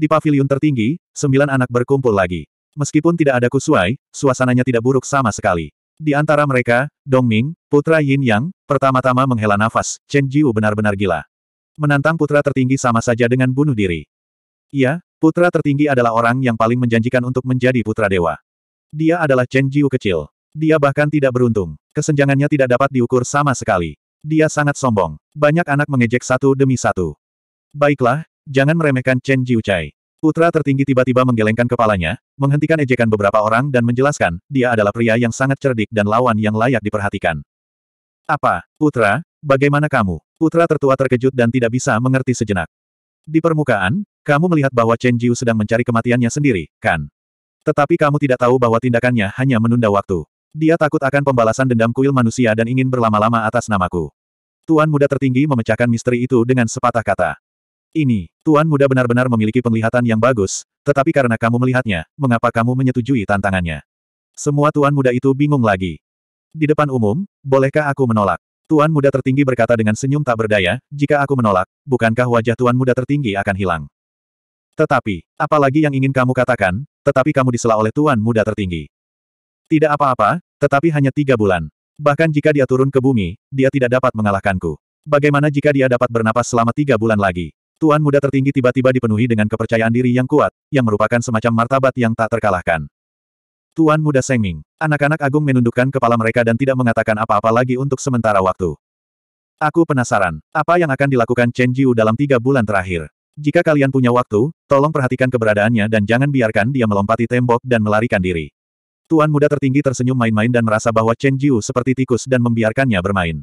Di pavilion tertinggi, sembilan anak berkumpul lagi. Meskipun tidak ada Kusuai, suasananya tidak buruk sama sekali. Di antara mereka, Dong Ming, putra Yin Yang, pertama-tama menghela nafas, Chen Jiu benar-benar gila. Menantang putra tertinggi sama saja dengan bunuh diri. Iya, putra tertinggi adalah orang yang paling menjanjikan untuk menjadi putra dewa. Dia adalah Chen Jiu kecil. Dia bahkan tidak beruntung. Kesenjangannya tidak dapat diukur sama sekali. Dia sangat sombong. Banyak anak mengejek satu demi satu. Baiklah, Jangan meremehkan Chen Jiuchai. Putra tertinggi tiba-tiba menggelengkan kepalanya, menghentikan ejekan beberapa orang dan menjelaskan, dia adalah pria yang sangat cerdik dan lawan yang layak diperhatikan. Apa, Putra, bagaimana kamu? Putra tertua terkejut dan tidak bisa mengerti sejenak. Di permukaan, kamu melihat bahwa Chen Jiu sedang mencari kematiannya sendiri, kan? Tetapi kamu tidak tahu bahwa tindakannya hanya menunda waktu. Dia takut akan pembalasan dendam kuil manusia dan ingin berlama-lama atas namaku. Tuan muda tertinggi memecahkan misteri itu dengan sepatah kata. Ini, Tuan Muda benar-benar memiliki penglihatan yang bagus, tetapi karena kamu melihatnya, mengapa kamu menyetujui tantangannya? Semua Tuan Muda itu bingung lagi. Di depan umum, bolehkah aku menolak? Tuan Muda tertinggi berkata dengan senyum tak berdaya, jika aku menolak, bukankah wajah Tuan Muda tertinggi akan hilang? Tetapi, apalagi yang ingin kamu katakan, tetapi kamu disela oleh Tuan Muda tertinggi. Tidak apa-apa, tetapi hanya tiga bulan. Bahkan jika dia turun ke bumi, dia tidak dapat mengalahkanku. Bagaimana jika dia dapat bernapas selama tiga bulan lagi? Tuan muda tertinggi tiba-tiba dipenuhi dengan kepercayaan diri yang kuat, yang merupakan semacam martabat yang tak terkalahkan. Tuan muda Sengming, anak-anak agung menundukkan kepala mereka dan tidak mengatakan apa-apa lagi untuk sementara waktu. Aku penasaran, apa yang akan dilakukan Chen Jiu dalam tiga bulan terakhir? Jika kalian punya waktu, tolong perhatikan keberadaannya dan jangan biarkan dia melompati tembok dan melarikan diri. Tuan muda tertinggi tersenyum main-main dan merasa bahwa Chen Jiu seperti tikus dan membiarkannya bermain.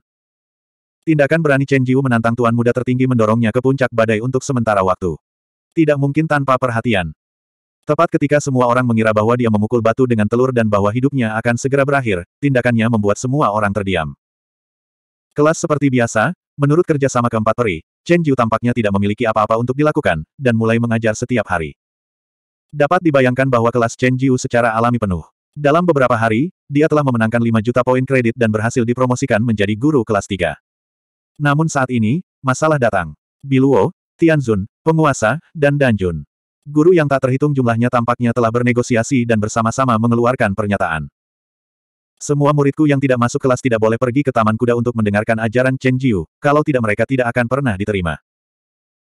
Tindakan berani Chen Jiu menantang tuan muda tertinggi mendorongnya ke puncak badai untuk sementara waktu. Tidak mungkin tanpa perhatian. Tepat ketika semua orang mengira bahwa dia memukul batu dengan telur dan bahwa hidupnya akan segera berakhir, tindakannya membuat semua orang terdiam. Kelas seperti biasa, menurut kerjasama keempat peri, Chen Jiu tampaknya tidak memiliki apa-apa untuk dilakukan, dan mulai mengajar setiap hari. Dapat dibayangkan bahwa kelas Chen Jiu secara alami penuh. Dalam beberapa hari, dia telah memenangkan 5 juta poin kredit dan berhasil dipromosikan menjadi guru kelas 3. Namun saat ini, masalah datang. Biluo, Tianzun, penguasa, dan Danjun. Guru yang tak terhitung jumlahnya tampaknya telah bernegosiasi dan bersama-sama mengeluarkan pernyataan. Semua muridku yang tidak masuk kelas tidak boleh pergi ke Taman Kuda untuk mendengarkan ajaran Chen Jiu, kalau tidak mereka tidak akan pernah diterima.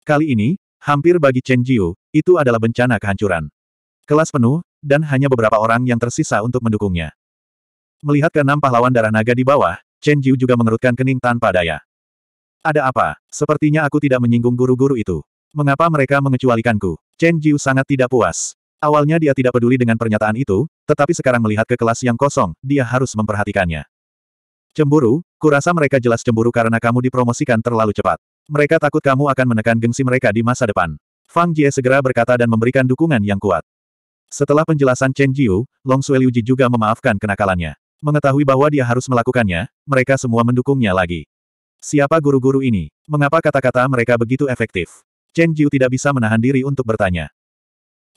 Kali ini, hampir bagi Chen Jiu, itu adalah bencana kehancuran. Kelas penuh, dan hanya beberapa orang yang tersisa untuk mendukungnya. Melihat keenam pahlawan darah naga di bawah, Chen Jiu juga mengerutkan kening tanpa daya. Ada apa? Sepertinya aku tidak menyinggung guru-guru itu. Mengapa mereka mengecualikanku? Chen Jiu sangat tidak puas. Awalnya dia tidak peduli dengan pernyataan itu, tetapi sekarang melihat ke kelas yang kosong, dia harus memperhatikannya. Cemburu, kurasa mereka jelas cemburu karena kamu dipromosikan terlalu cepat. Mereka takut kamu akan menekan gengsi mereka di masa depan. Fang Jie segera berkata dan memberikan dukungan yang kuat. Setelah penjelasan Chen Jiu, Long Sui Ji juga memaafkan kenakalannya. Mengetahui bahwa dia harus melakukannya, mereka semua mendukungnya lagi. Siapa guru-guru ini? Mengapa kata-kata mereka begitu efektif? Chen Jiu tidak bisa menahan diri untuk bertanya.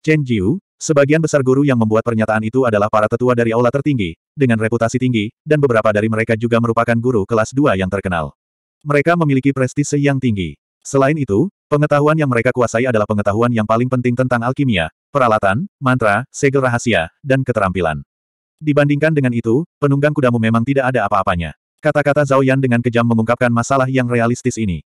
Chen Jiu, sebagian besar guru yang membuat pernyataan itu adalah para tetua dari aula tertinggi, dengan reputasi tinggi, dan beberapa dari mereka juga merupakan guru kelas 2 yang terkenal. Mereka memiliki prestise yang tinggi. Selain itu, pengetahuan yang mereka kuasai adalah pengetahuan yang paling penting tentang alkimia, peralatan, mantra, segel rahasia, dan keterampilan. Dibandingkan dengan itu, penunggang kudamu memang tidak ada apa-apanya. Kata-kata Zhao Yan dengan kejam mengungkapkan masalah yang realistis ini.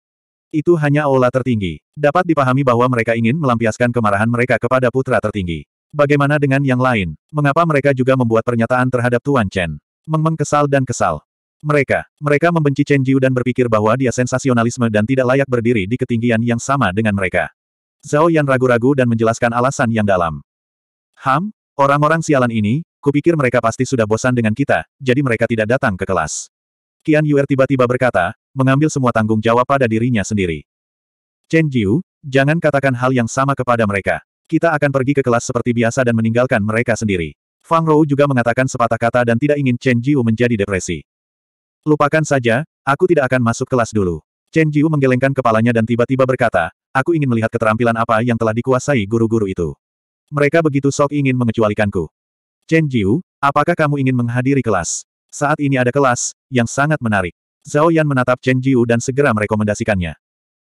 Itu hanya aula tertinggi. Dapat dipahami bahwa mereka ingin melampiaskan kemarahan mereka kepada putra tertinggi. Bagaimana dengan yang lain? Mengapa mereka juga membuat pernyataan terhadap Tuan Chen? Mengengkesal kesal dan kesal. Mereka, mereka membenci Chen Jiu dan berpikir bahwa dia sensasionalisme dan tidak layak berdiri di ketinggian yang sama dengan mereka. Zhao Yan ragu-ragu dan menjelaskan alasan yang dalam. Ham, orang-orang sialan ini, kupikir mereka pasti sudah bosan dengan kita, jadi mereka tidak datang ke kelas. Qian Yuer tiba-tiba berkata, mengambil semua tanggung jawab pada dirinya sendiri. Chen Jiu, jangan katakan hal yang sama kepada mereka. Kita akan pergi ke kelas seperti biasa dan meninggalkan mereka sendiri. Fang Rou juga mengatakan sepatah kata dan tidak ingin Chen Jiu menjadi depresi. Lupakan saja, aku tidak akan masuk kelas dulu. Chen Jiu menggelengkan kepalanya dan tiba-tiba berkata, aku ingin melihat keterampilan apa yang telah dikuasai guru-guru itu. Mereka begitu sok ingin mengecualikanku. Chen Jiu, apakah kamu ingin menghadiri kelas? Saat ini ada kelas, yang sangat menarik. Zhao Yan menatap Chen Jiu dan segera merekomendasikannya.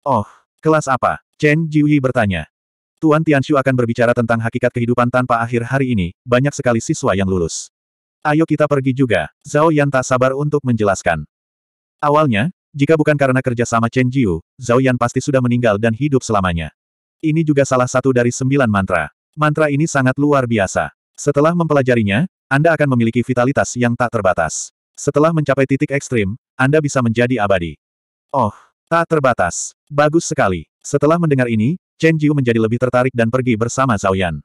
Oh, kelas apa? Chen Jiu bertanya. Tuan Tianxu akan berbicara tentang hakikat kehidupan tanpa akhir hari ini, banyak sekali siswa yang lulus. Ayo kita pergi juga, Zhao Yan tak sabar untuk menjelaskan. Awalnya, jika bukan karena kerja sama Chen Jiu, Zhao Yan pasti sudah meninggal dan hidup selamanya. Ini juga salah satu dari sembilan mantra. Mantra ini sangat luar biasa. Setelah mempelajarinya, Anda akan memiliki vitalitas yang tak terbatas. Setelah mencapai titik ekstrim, Anda bisa menjadi abadi. Oh, tak terbatas. Bagus sekali. Setelah mendengar ini, Chen Jiu menjadi lebih tertarik dan pergi bersama Zhao Yan.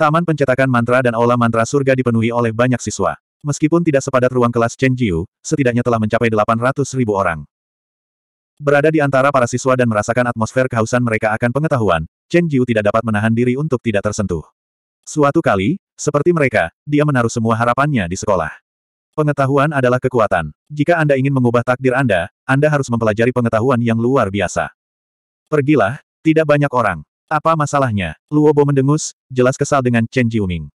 Taman pencetakan mantra dan aula mantra surga dipenuhi oleh banyak siswa. Meskipun tidak sepadat ruang kelas Chen Jiu, setidaknya telah mencapai 800 ribu orang. Berada di antara para siswa dan merasakan atmosfer kehausan mereka akan pengetahuan, Chen Jiu tidak dapat menahan diri untuk tidak tersentuh. Suatu kali, seperti mereka, dia menaruh semua harapannya di sekolah. Pengetahuan adalah kekuatan. Jika Anda ingin mengubah takdir Anda, Anda harus mempelajari pengetahuan yang luar biasa. Pergilah, tidak banyak orang. Apa masalahnya? Luobo mendengus, jelas kesal dengan Chen Jiuming.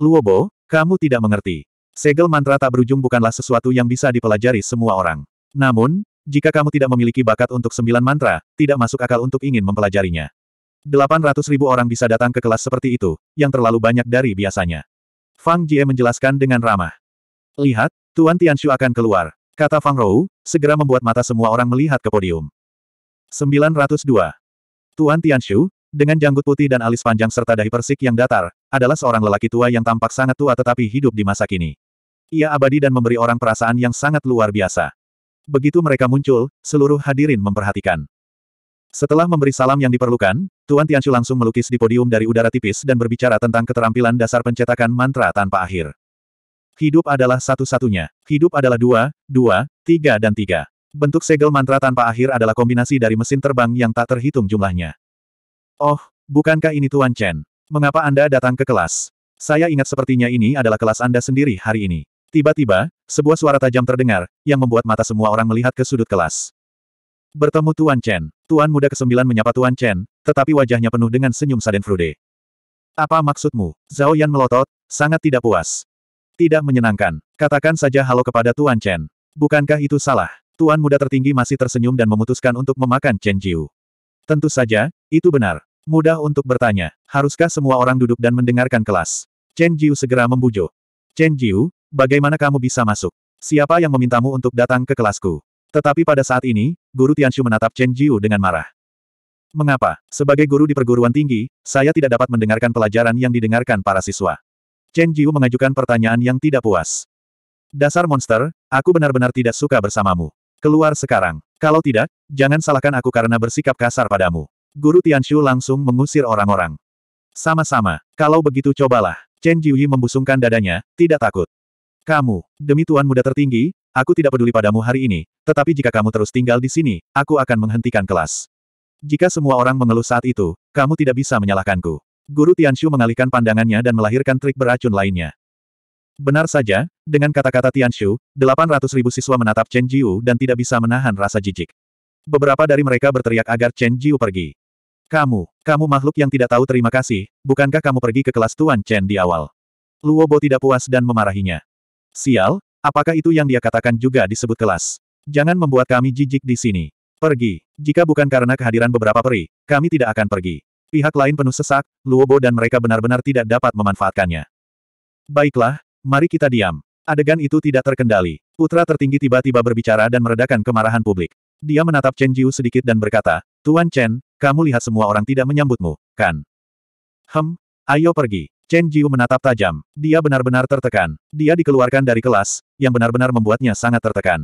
Luobo, kamu tidak mengerti. Segel mantra tak berujung bukanlah sesuatu yang bisa dipelajari semua orang. Namun, jika kamu tidak memiliki bakat untuk sembilan mantra, tidak masuk akal untuk ingin mempelajarinya ribu orang bisa datang ke kelas seperti itu, yang terlalu banyak dari biasanya. Fang Jie menjelaskan dengan ramah. Lihat, Tuan Tianshu akan keluar, kata Fang Rou, segera membuat mata semua orang melihat ke podium. 902. Tuan Tianshu, dengan janggut putih dan alis panjang serta dahi persik yang datar, adalah seorang lelaki tua yang tampak sangat tua tetapi hidup di masa kini. Ia abadi dan memberi orang perasaan yang sangat luar biasa. Begitu mereka muncul, seluruh hadirin memperhatikan. Setelah memberi salam yang diperlukan, Tuan Tianshu langsung melukis di podium dari udara tipis dan berbicara tentang keterampilan dasar pencetakan mantra tanpa akhir. Hidup adalah satu-satunya. Hidup adalah dua, dua, tiga dan tiga. Bentuk segel mantra tanpa akhir adalah kombinasi dari mesin terbang yang tak terhitung jumlahnya. Oh, bukankah ini Tuan Chen? Mengapa Anda datang ke kelas? Saya ingat sepertinya ini adalah kelas Anda sendiri hari ini. Tiba-tiba, sebuah suara tajam terdengar, yang membuat mata semua orang melihat ke sudut kelas. Bertemu Tuan Chen, Tuan Muda ke-9 menyapa Tuan Chen, tetapi wajahnya penuh dengan senyum saden frude. Apa maksudmu? Zhao Yan melotot, sangat tidak puas. Tidak menyenangkan. Katakan saja halo kepada Tuan Chen. Bukankah itu salah? Tuan Muda tertinggi masih tersenyum dan memutuskan untuk memakan Chen Jiu. Tentu saja, itu benar. Mudah untuk bertanya, haruskah semua orang duduk dan mendengarkan kelas? Chen Jiu segera membujuk. Chen Jiu, bagaimana kamu bisa masuk? Siapa yang memintamu untuk datang ke kelasku? Tetapi pada saat ini, Guru Tianshu menatap Chen Jiu dengan marah. Mengapa? Sebagai guru di perguruan tinggi, saya tidak dapat mendengarkan pelajaran yang didengarkan para siswa. Chen Jiu mengajukan pertanyaan yang tidak puas. Dasar monster, aku benar-benar tidak suka bersamamu. Keluar sekarang. Kalau tidak, jangan salahkan aku karena bersikap kasar padamu. Guru Tianshu langsung mengusir orang-orang. Sama-sama, kalau begitu cobalah. Chen Jiuyi membusungkan dadanya, tidak takut. Kamu, demi Tuan Muda Tertinggi, aku tidak peduli padamu hari ini, tetapi jika kamu terus tinggal di sini, aku akan menghentikan kelas. Jika semua orang mengeluh saat itu, kamu tidak bisa menyalahkanku. Guru Tianshu mengalihkan pandangannya dan melahirkan trik beracun lainnya. Benar saja, dengan kata-kata Tianshu, 800 ribu siswa menatap Chen Jiu dan tidak bisa menahan rasa jijik. Beberapa dari mereka berteriak agar Chen Jiu pergi. Kamu, kamu makhluk yang tidak tahu terima kasih, bukankah kamu pergi ke kelas Tuan Chen di awal? Luobo tidak puas dan memarahinya. Sial, apakah itu yang dia katakan juga disebut kelas? Jangan membuat kami jijik di sini. Pergi. Jika bukan karena kehadiran beberapa peri, kami tidak akan pergi. Pihak lain penuh sesak, Luobo dan mereka benar-benar tidak dapat memanfaatkannya. Baiklah, mari kita diam. Adegan itu tidak terkendali. Putra tertinggi tiba-tiba berbicara dan meredakan kemarahan publik. Dia menatap Chen Jiu sedikit dan berkata, Tuan Chen, kamu lihat semua orang tidak menyambutmu, kan? Hem, ayo pergi. Chen Jiu menatap tajam. Dia benar-benar tertekan. Dia dikeluarkan dari kelas, yang benar-benar membuatnya sangat tertekan.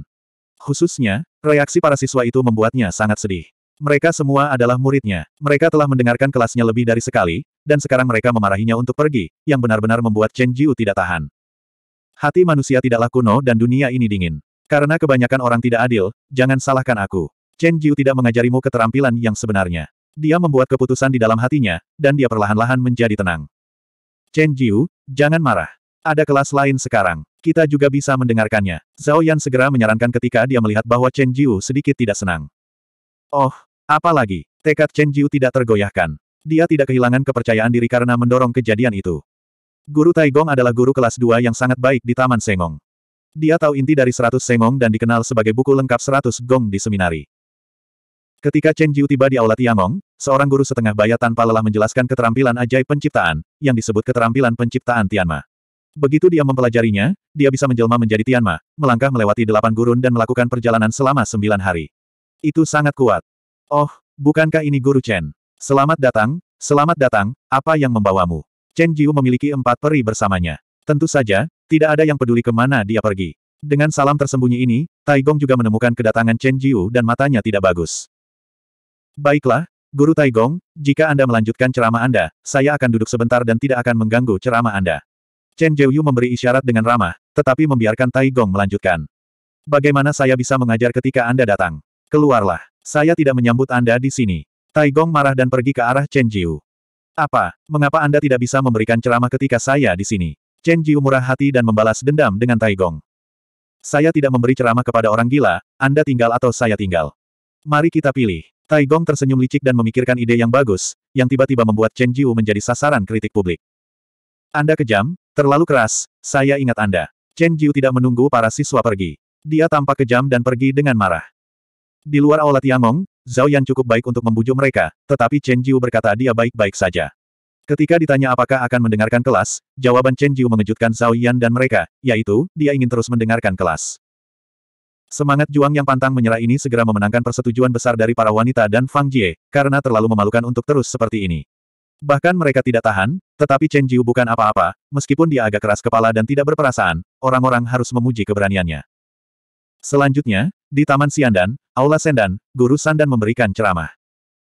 Khususnya, reaksi para siswa itu membuatnya sangat sedih. Mereka semua adalah muridnya. Mereka telah mendengarkan kelasnya lebih dari sekali, dan sekarang mereka memarahinya untuk pergi, yang benar-benar membuat Chen Jiu tidak tahan. Hati manusia tidaklah kuno dan dunia ini dingin. Karena kebanyakan orang tidak adil, jangan salahkan aku. Chen Jiu tidak mengajarimu keterampilan yang sebenarnya. Dia membuat keputusan di dalam hatinya, dan dia perlahan-lahan menjadi tenang. Chen Jiu, jangan marah. Ada kelas lain sekarang. Kita juga bisa mendengarkannya. Zhao Yan segera menyarankan ketika dia melihat bahwa Chen Jiu sedikit tidak senang. Oh, apalagi, tekad Chen Jiu tidak tergoyahkan. Dia tidak kehilangan kepercayaan diri karena mendorong kejadian itu. Guru Taigong adalah guru kelas 2 yang sangat baik di Taman Sengong. Dia tahu inti dari 100 Sengong dan dikenal sebagai buku lengkap 100 Gong di seminari. Ketika Chen Jiu tiba di Aula Tiangong, seorang guru setengah bayar tanpa lelah menjelaskan keterampilan ajaib penciptaan, yang disebut keterampilan penciptaan Tianma. Begitu dia mempelajarinya, dia bisa menjelma menjadi Tianma, melangkah melewati delapan gurun dan melakukan perjalanan selama sembilan hari. Itu sangat kuat. Oh, bukankah ini guru Chen? Selamat datang, selamat datang, apa yang membawamu? Chen Jiu memiliki empat peri bersamanya. Tentu saja, tidak ada yang peduli kemana dia pergi. Dengan salam tersembunyi ini, Taigong juga menemukan kedatangan Chen Jiu dan matanya tidak bagus. Baiklah, Guru Taigong, jika Anda melanjutkan ceramah Anda, saya akan duduk sebentar dan tidak akan mengganggu ceramah Anda. Chen Jiuyu memberi isyarat dengan ramah, tetapi membiarkan Taigong melanjutkan. Bagaimana saya bisa mengajar ketika Anda datang? Keluarlah. Saya tidak menyambut Anda di sini. Taigong marah dan pergi ke arah Chen Jiu. Apa, mengapa Anda tidak bisa memberikan ceramah ketika saya di sini? Chen Jiu murah hati dan membalas dendam dengan Taigong. Saya tidak memberi ceramah kepada orang gila, Anda tinggal atau saya tinggal. Mari kita pilih. Taigong tersenyum licik dan memikirkan ide yang bagus, yang tiba-tiba membuat Chen Jiu menjadi sasaran kritik publik. Anda kejam, terlalu keras, saya ingat Anda. Chen Jiu tidak menunggu para siswa pergi. Dia tampak kejam dan pergi dengan marah. Di luar aula Tiangong, Zhao Yan cukup baik untuk membujuk mereka, tetapi Chen Jiu berkata dia baik-baik saja. Ketika ditanya apakah akan mendengarkan kelas, jawaban Chen Jiu mengejutkan Zhao Yan dan mereka, yaitu, dia ingin terus mendengarkan kelas. Semangat Juang yang pantang menyerah ini segera memenangkan persetujuan besar dari para wanita dan Fang Jie, karena terlalu memalukan untuk terus seperti ini. Bahkan mereka tidak tahan, tetapi Chen Jiu bukan apa-apa, meskipun dia agak keras kepala dan tidak berperasaan, orang-orang harus memuji keberaniannya. Selanjutnya, di Taman Siandan, Aula Sendan, Guru Sandan memberikan ceramah.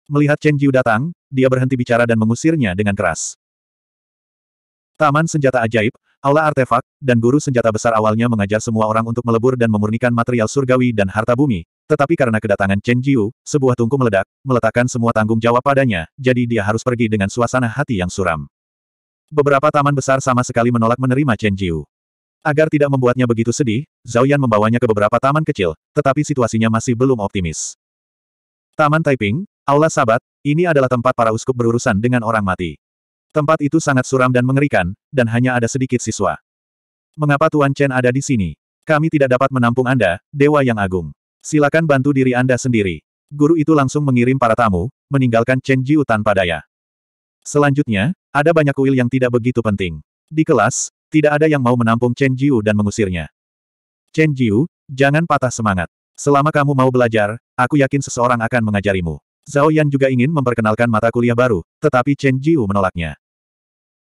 Melihat Chen Jiu datang, dia berhenti bicara dan mengusirnya dengan keras. Taman Senjata Ajaib, Aula artefak, dan guru senjata besar awalnya mengajar semua orang untuk melebur dan memurnikan material surgawi dan harta bumi, tetapi karena kedatangan Chen Jiu, sebuah tungku meledak, meletakkan semua tanggung jawab padanya, jadi dia harus pergi dengan suasana hati yang suram. Beberapa taman besar sama sekali menolak menerima Chen Jiu. Agar tidak membuatnya begitu sedih, Zhao Yan membawanya ke beberapa taman kecil, tetapi situasinya masih belum optimis. Taman Taiping, Aula Sabat, ini adalah tempat para uskup berurusan dengan orang mati. Tempat itu sangat suram dan mengerikan, dan hanya ada sedikit siswa. Mengapa Tuan Chen ada di sini? Kami tidak dapat menampung Anda, Dewa Yang Agung. Silakan bantu diri Anda sendiri. Guru itu langsung mengirim para tamu, meninggalkan Chen Jiu tanpa daya. Selanjutnya, ada banyak kuil yang tidak begitu penting. Di kelas, tidak ada yang mau menampung Chen Jiu dan mengusirnya. Chen Jiu, jangan patah semangat. Selama kamu mau belajar, aku yakin seseorang akan mengajarimu. Zhao Yan juga ingin memperkenalkan mata kuliah baru, tetapi Chen Jiu menolaknya.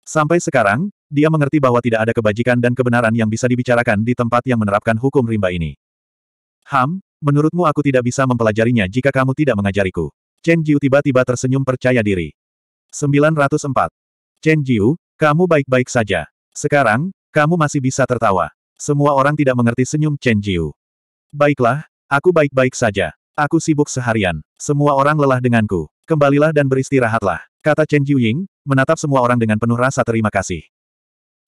Sampai sekarang, dia mengerti bahwa tidak ada kebajikan dan kebenaran yang bisa dibicarakan di tempat yang menerapkan hukum rimba ini. Ham, menurutmu aku tidak bisa mempelajarinya jika kamu tidak mengajariku. Chen Jiu tiba-tiba tersenyum percaya diri. 904. Chen Jiu, kamu baik-baik saja. Sekarang, kamu masih bisa tertawa. Semua orang tidak mengerti senyum Chen Jiu. Baiklah, aku baik-baik saja. Aku sibuk seharian. Semua orang lelah denganku. Kembalilah dan beristirahatlah. Kata Chen Jiuying, menatap semua orang dengan penuh rasa terima kasih.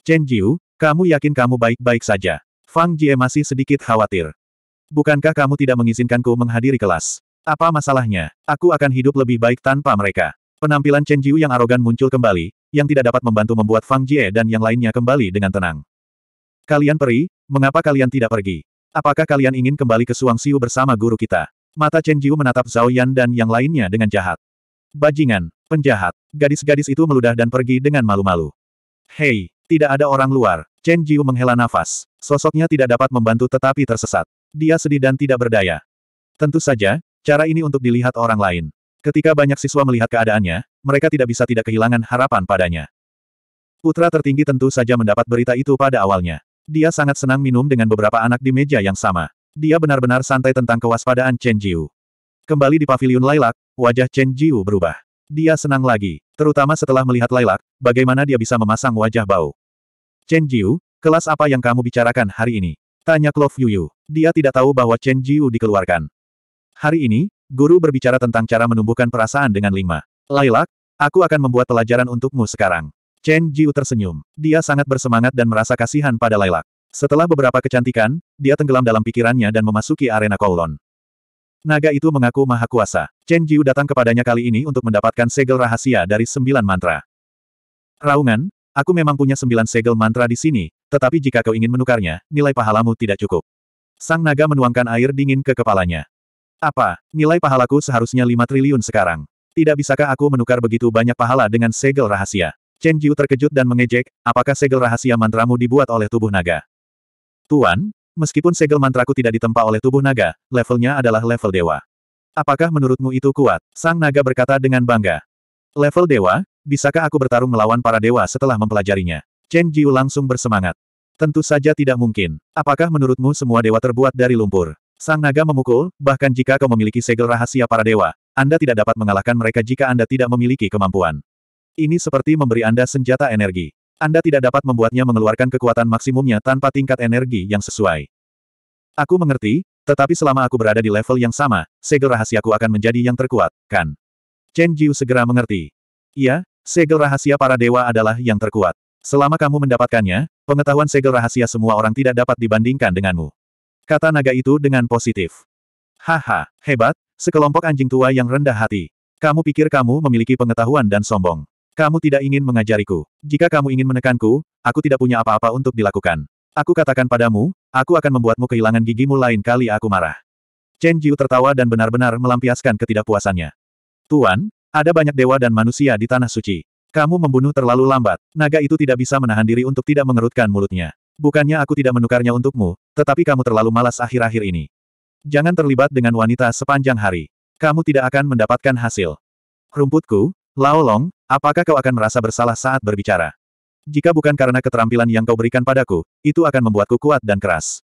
Chen Jiu, kamu yakin kamu baik-baik saja? Fang Jie masih sedikit khawatir. Bukankah kamu tidak mengizinkanku menghadiri kelas? Apa masalahnya? Aku akan hidup lebih baik tanpa mereka. Penampilan Chen Jiu yang arogan muncul kembali, yang tidak dapat membantu membuat Fang Jie dan yang lainnya kembali dengan tenang. Kalian peri, mengapa kalian tidak pergi? Apakah kalian ingin kembali ke Suang Siu bersama guru kita? Mata Chen Jiu menatap Zhao Yan dan yang lainnya dengan jahat. Bajingan, penjahat, gadis-gadis itu meludah dan pergi dengan malu-malu. Hei, tidak ada orang luar. Chen Jiu menghela nafas. Sosoknya tidak dapat membantu tetapi tersesat. Dia sedih dan tidak berdaya. Tentu saja, cara ini untuk dilihat orang lain. Ketika banyak siswa melihat keadaannya, mereka tidak bisa tidak kehilangan harapan padanya. Putra tertinggi tentu saja mendapat berita itu pada awalnya. Dia sangat senang minum dengan beberapa anak di meja yang sama. Dia benar-benar santai tentang kewaspadaan Chen Jiu. Kembali di pavilion Lailak, wajah Chen Jiu berubah. Dia senang lagi, terutama setelah melihat Lailak, bagaimana dia bisa memasang wajah bau. Chen Jiu, kelas apa yang kamu bicarakan hari ini? Tanya Clove Yuyu. Dia tidak tahu bahwa Chen Jiu dikeluarkan. Hari ini, guru berbicara tentang cara menumbuhkan perasaan dengan lima. Lailak, aku akan membuat pelajaran untukmu sekarang. Chen Jiu tersenyum. Dia sangat bersemangat dan merasa kasihan pada Lailak. Setelah beberapa kecantikan, dia tenggelam dalam pikirannya dan memasuki arena kolon. Naga itu mengaku maha kuasa. Chen Jiu datang kepadanya kali ini untuk mendapatkan segel rahasia dari sembilan mantra. Raungan, aku memang punya sembilan segel mantra di sini, tetapi jika kau ingin menukarnya, nilai pahalamu tidak cukup. Sang naga menuangkan air dingin ke kepalanya. Apa, nilai pahalaku seharusnya lima triliun sekarang. Tidak bisakah aku menukar begitu banyak pahala dengan segel rahasia? Chen Jiu terkejut dan mengejek, apakah segel rahasia mantramu dibuat oleh tubuh naga? Tuan, meskipun segel mantraku tidak ditempa oleh tubuh naga, levelnya adalah level dewa. Apakah menurutmu itu kuat? Sang naga berkata dengan bangga. Level dewa, bisakah aku bertarung melawan para dewa setelah mempelajarinya? Chen Jiu langsung bersemangat. Tentu saja tidak mungkin. Apakah menurutmu semua dewa terbuat dari lumpur? Sang naga memukul, bahkan jika kau memiliki segel rahasia para dewa, Anda tidak dapat mengalahkan mereka jika Anda tidak memiliki kemampuan. Ini seperti memberi Anda senjata energi. Anda tidak dapat membuatnya mengeluarkan kekuatan maksimumnya tanpa tingkat energi yang sesuai. Aku mengerti, tetapi selama aku berada di level yang sama, segel rahasiaku akan menjadi yang terkuat, kan? Chen Jiu segera mengerti. Iya, segel rahasia para dewa adalah yang terkuat. Selama kamu mendapatkannya, pengetahuan segel rahasia semua orang tidak dapat dibandingkan denganmu. Kata naga itu dengan positif. Haha, hebat, sekelompok anjing tua yang rendah hati. Kamu pikir kamu memiliki pengetahuan dan sombong. Kamu tidak ingin mengajariku. Jika kamu ingin menekanku, aku tidak punya apa-apa untuk dilakukan. Aku katakan padamu, aku akan membuatmu kehilangan gigimu lain kali aku marah. Chen Jiu tertawa dan benar-benar melampiaskan ketidakpuasannya. Tuan, ada banyak dewa dan manusia di Tanah Suci. Kamu membunuh terlalu lambat. Naga itu tidak bisa menahan diri untuk tidak mengerutkan mulutnya. Bukannya aku tidak menukarnya untukmu, tetapi kamu terlalu malas akhir-akhir ini. Jangan terlibat dengan wanita sepanjang hari. Kamu tidak akan mendapatkan hasil. Rumputku, Lao Long, apakah kau akan merasa bersalah saat berbicara? Jika bukan karena keterampilan yang kau berikan padaku, itu akan membuatku kuat dan keras.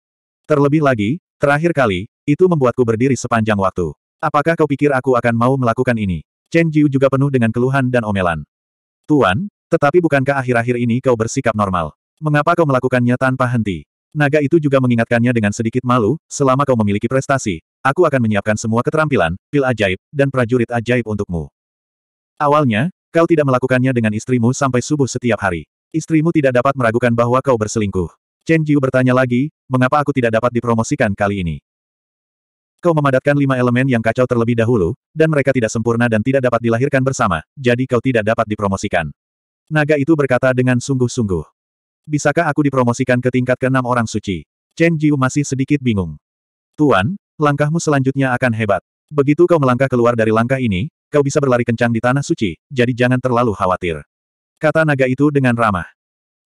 Terlebih lagi, terakhir kali, itu membuatku berdiri sepanjang waktu. Apakah kau pikir aku akan mau melakukan ini? Chen Jiu juga penuh dengan keluhan dan omelan. Tuan, tetapi bukankah akhir-akhir ini kau bersikap normal? Mengapa kau melakukannya tanpa henti? Naga itu juga mengingatkannya dengan sedikit malu, selama kau memiliki prestasi, aku akan menyiapkan semua keterampilan, pil ajaib, dan prajurit ajaib untukmu. Awalnya, kau tidak melakukannya dengan istrimu sampai subuh setiap hari. Istrimu tidak dapat meragukan bahwa kau berselingkuh. Chen Jiu bertanya lagi, mengapa aku tidak dapat dipromosikan kali ini? Kau memadatkan lima elemen yang kacau terlebih dahulu, dan mereka tidak sempurna dan tidak dapat dilahirkan bersama, jadi kau tidak dapat dipromosikan. Naga itu berkata dengan sungguh-sungguh. Bisakah aku dipromosikan ke tingkat keenam orang suci? Chen Jiu masih sedikit bingung. Tuan, langkahmu selanjutnya akan hebat. Begitu kau melangkah keluar dari langkah ini, kau bisa berlari kencang di tanah suci, jadi jangan terlalu khawatir. Kata naga itu dengan ramah.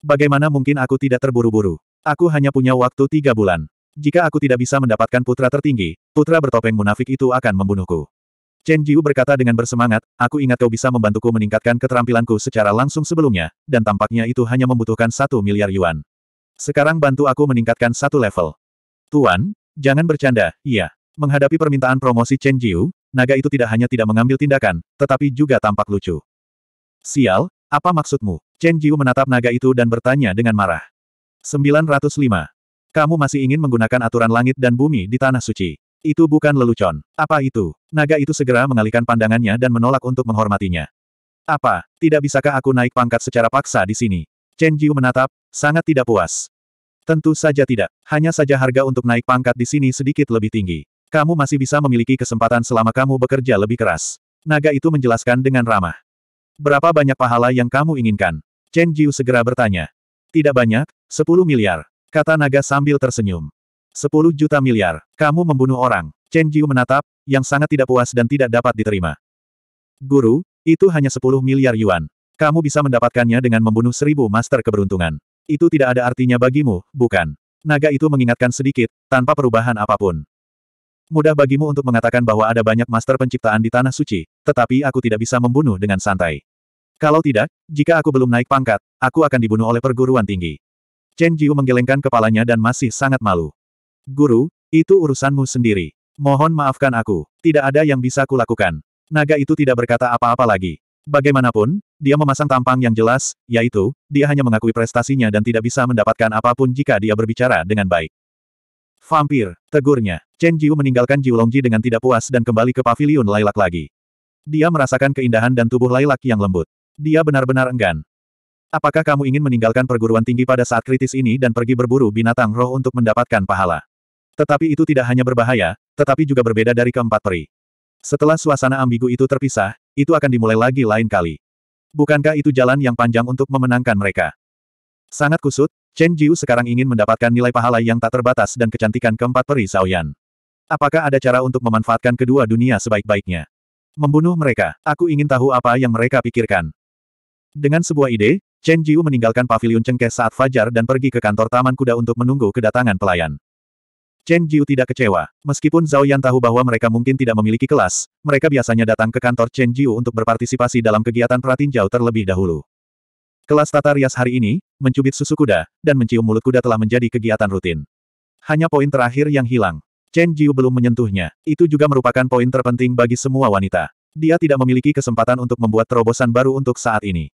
Bagaimana mungkin aku tidak terburu-buru? Aku hanya punya waktu tiga bulan. Jika aku tidak bisa mendapatkan putra tertinggi, putra bertopeng munafik itu akan membunuhku. Chen Jiu berkata dengan bersemangat, aku ingat kau bisa membantuku meningkatkan keterampilanku secara langsung sebelumnya, dan tampaknya itu hanya membutuhkan satu miliar yuan. Sekarang bantu aku meningkatkan satu level. Tuan, jangan bercanda, iya. Menghadapi permintaan promosi Chen Jiu, naga itu tidak hanya tidak mengambil tindakan, tetapi juga tampak lucu. Sial, apa maksudmu? Chen Jiu menatap naga itu dan bertanya dengan marah. 905. Kamu masih ingin menggunakan aturan langit dan bumi di Tanah Suci. Itu bukan lelucon. Apa itu? Naga itu segera mengalihkan pandangannya dan menolak untuk menghormatinya. Apa, tidak bisakah aku naik pangkat secara paksa di sini? Chen Jiu menatap, sangat tidak puas. Tentu saja tidak, hanya saja harga untuk naik pangkat di sini sedikit lebih tinggi. Kamu masih bisa memiliki kesempatan selama kamu bekerja lebih keras. Naga itu menjelaskan dengan ramah. Berapa banyak pahala yang kamu inginkan? Chen Jiu segera bertanya. Tidak banyak, 10 miliar. Kata naga sambil tersenyum. 10 juta miliar. Kamu membunuh orang. Chen Jiu menatap, yang sangat tidak puas dan tidak dapat diterima. Guru, itu hanya 10 miliar yuan. Kamu bisa mendapatkannya dengan membunuh seribu master keberuntungan. Itu tidak ada artinya bagimu, bukan? Naga itu mengingatkan sedikit, tanpa perubahan apapun. Mudah bagimu untuk mengatakan bahwa ada banyak master penciptaan di Tanah Suci, tetapi aku tidak bisa membunuh dengan santai. Kalau tidak, jika aku belum naik pangkat, aku akan dibunuh oleh perguruan tinggi. Chen Jiu menggelengkan kepalanya dan masih sangat malu. Guru, itu urusanmu sendiri. Mohon maafkan aku, tidak ada yang bisa kulakukan. Naga itu tidak berkata apa-apa lagi. Bagaimanapun, dia memasang tampang yang jelas, yaitu, dia hanya mengakui prestasinya dan tidak bisa mendapatkan apapun jika dia berbicara dengan baik. Vampir, tegurnya. Chen Jiu meninggalkan Jiu Longji dengan tidak puas dan kembali ke paviliun Lailak lagi. Dia merasakan keindahan dan tubuh Lailak yang lembut. Dia benar-benar enggan. Apakah kamu ingin meninggalkan perguruan tinggi pada saat kritis ini dan pergi berburu binatang roh untuk mendapatkan pahala? Tetapi itu tidak hanya berbahaya, tetapi juga berbeda dari keempat peri. Setelah suasana ambigu itu terpisah, itu akan dimulai lagi lain kali. Bukankah itu jalan yang panjang untuk memenangkan mereka? Sangat kusut, Chen Jiu sekarang ingin mendapatkan nilai pahala yang tak terbatas dan kecantikan keempat peri Xiaoyan. Apakah ada cara untuk memanfaatkan kedua dunia sebaik-baiknya? Membunuh mereka, aku ingin tahu apa yang mereka pikirkan. Dengan sebuah ide, Chen Jiu meninggalkan pavilion cengkeh saat fajar dan pergi ke kantor Taman Kuda untuk menunggu kedatangan pelayan. Chen Jiu tidak kecewa. Meskipun Zhao Yan tahu bahwa mereka mungkin tidak memiliki kelas, mereka biasanya datang ke kantor Chen Jiu untuk berpartisipasi dalam kegiatan pratinjau terlebih dahulu. Kelas tata rias hari ini, mencubit susu kuda, dan mencium mulut kuda telah menjadi kegiatan rutin. Hanya poin terakhir yang hilang. Chen Jiu belum menyentuhnya. Itu juga merupakan poin terpenting bagi semua wanita. Dia tidak memiliki kesempatan untuk membuat terobosan baru untuk saat ini.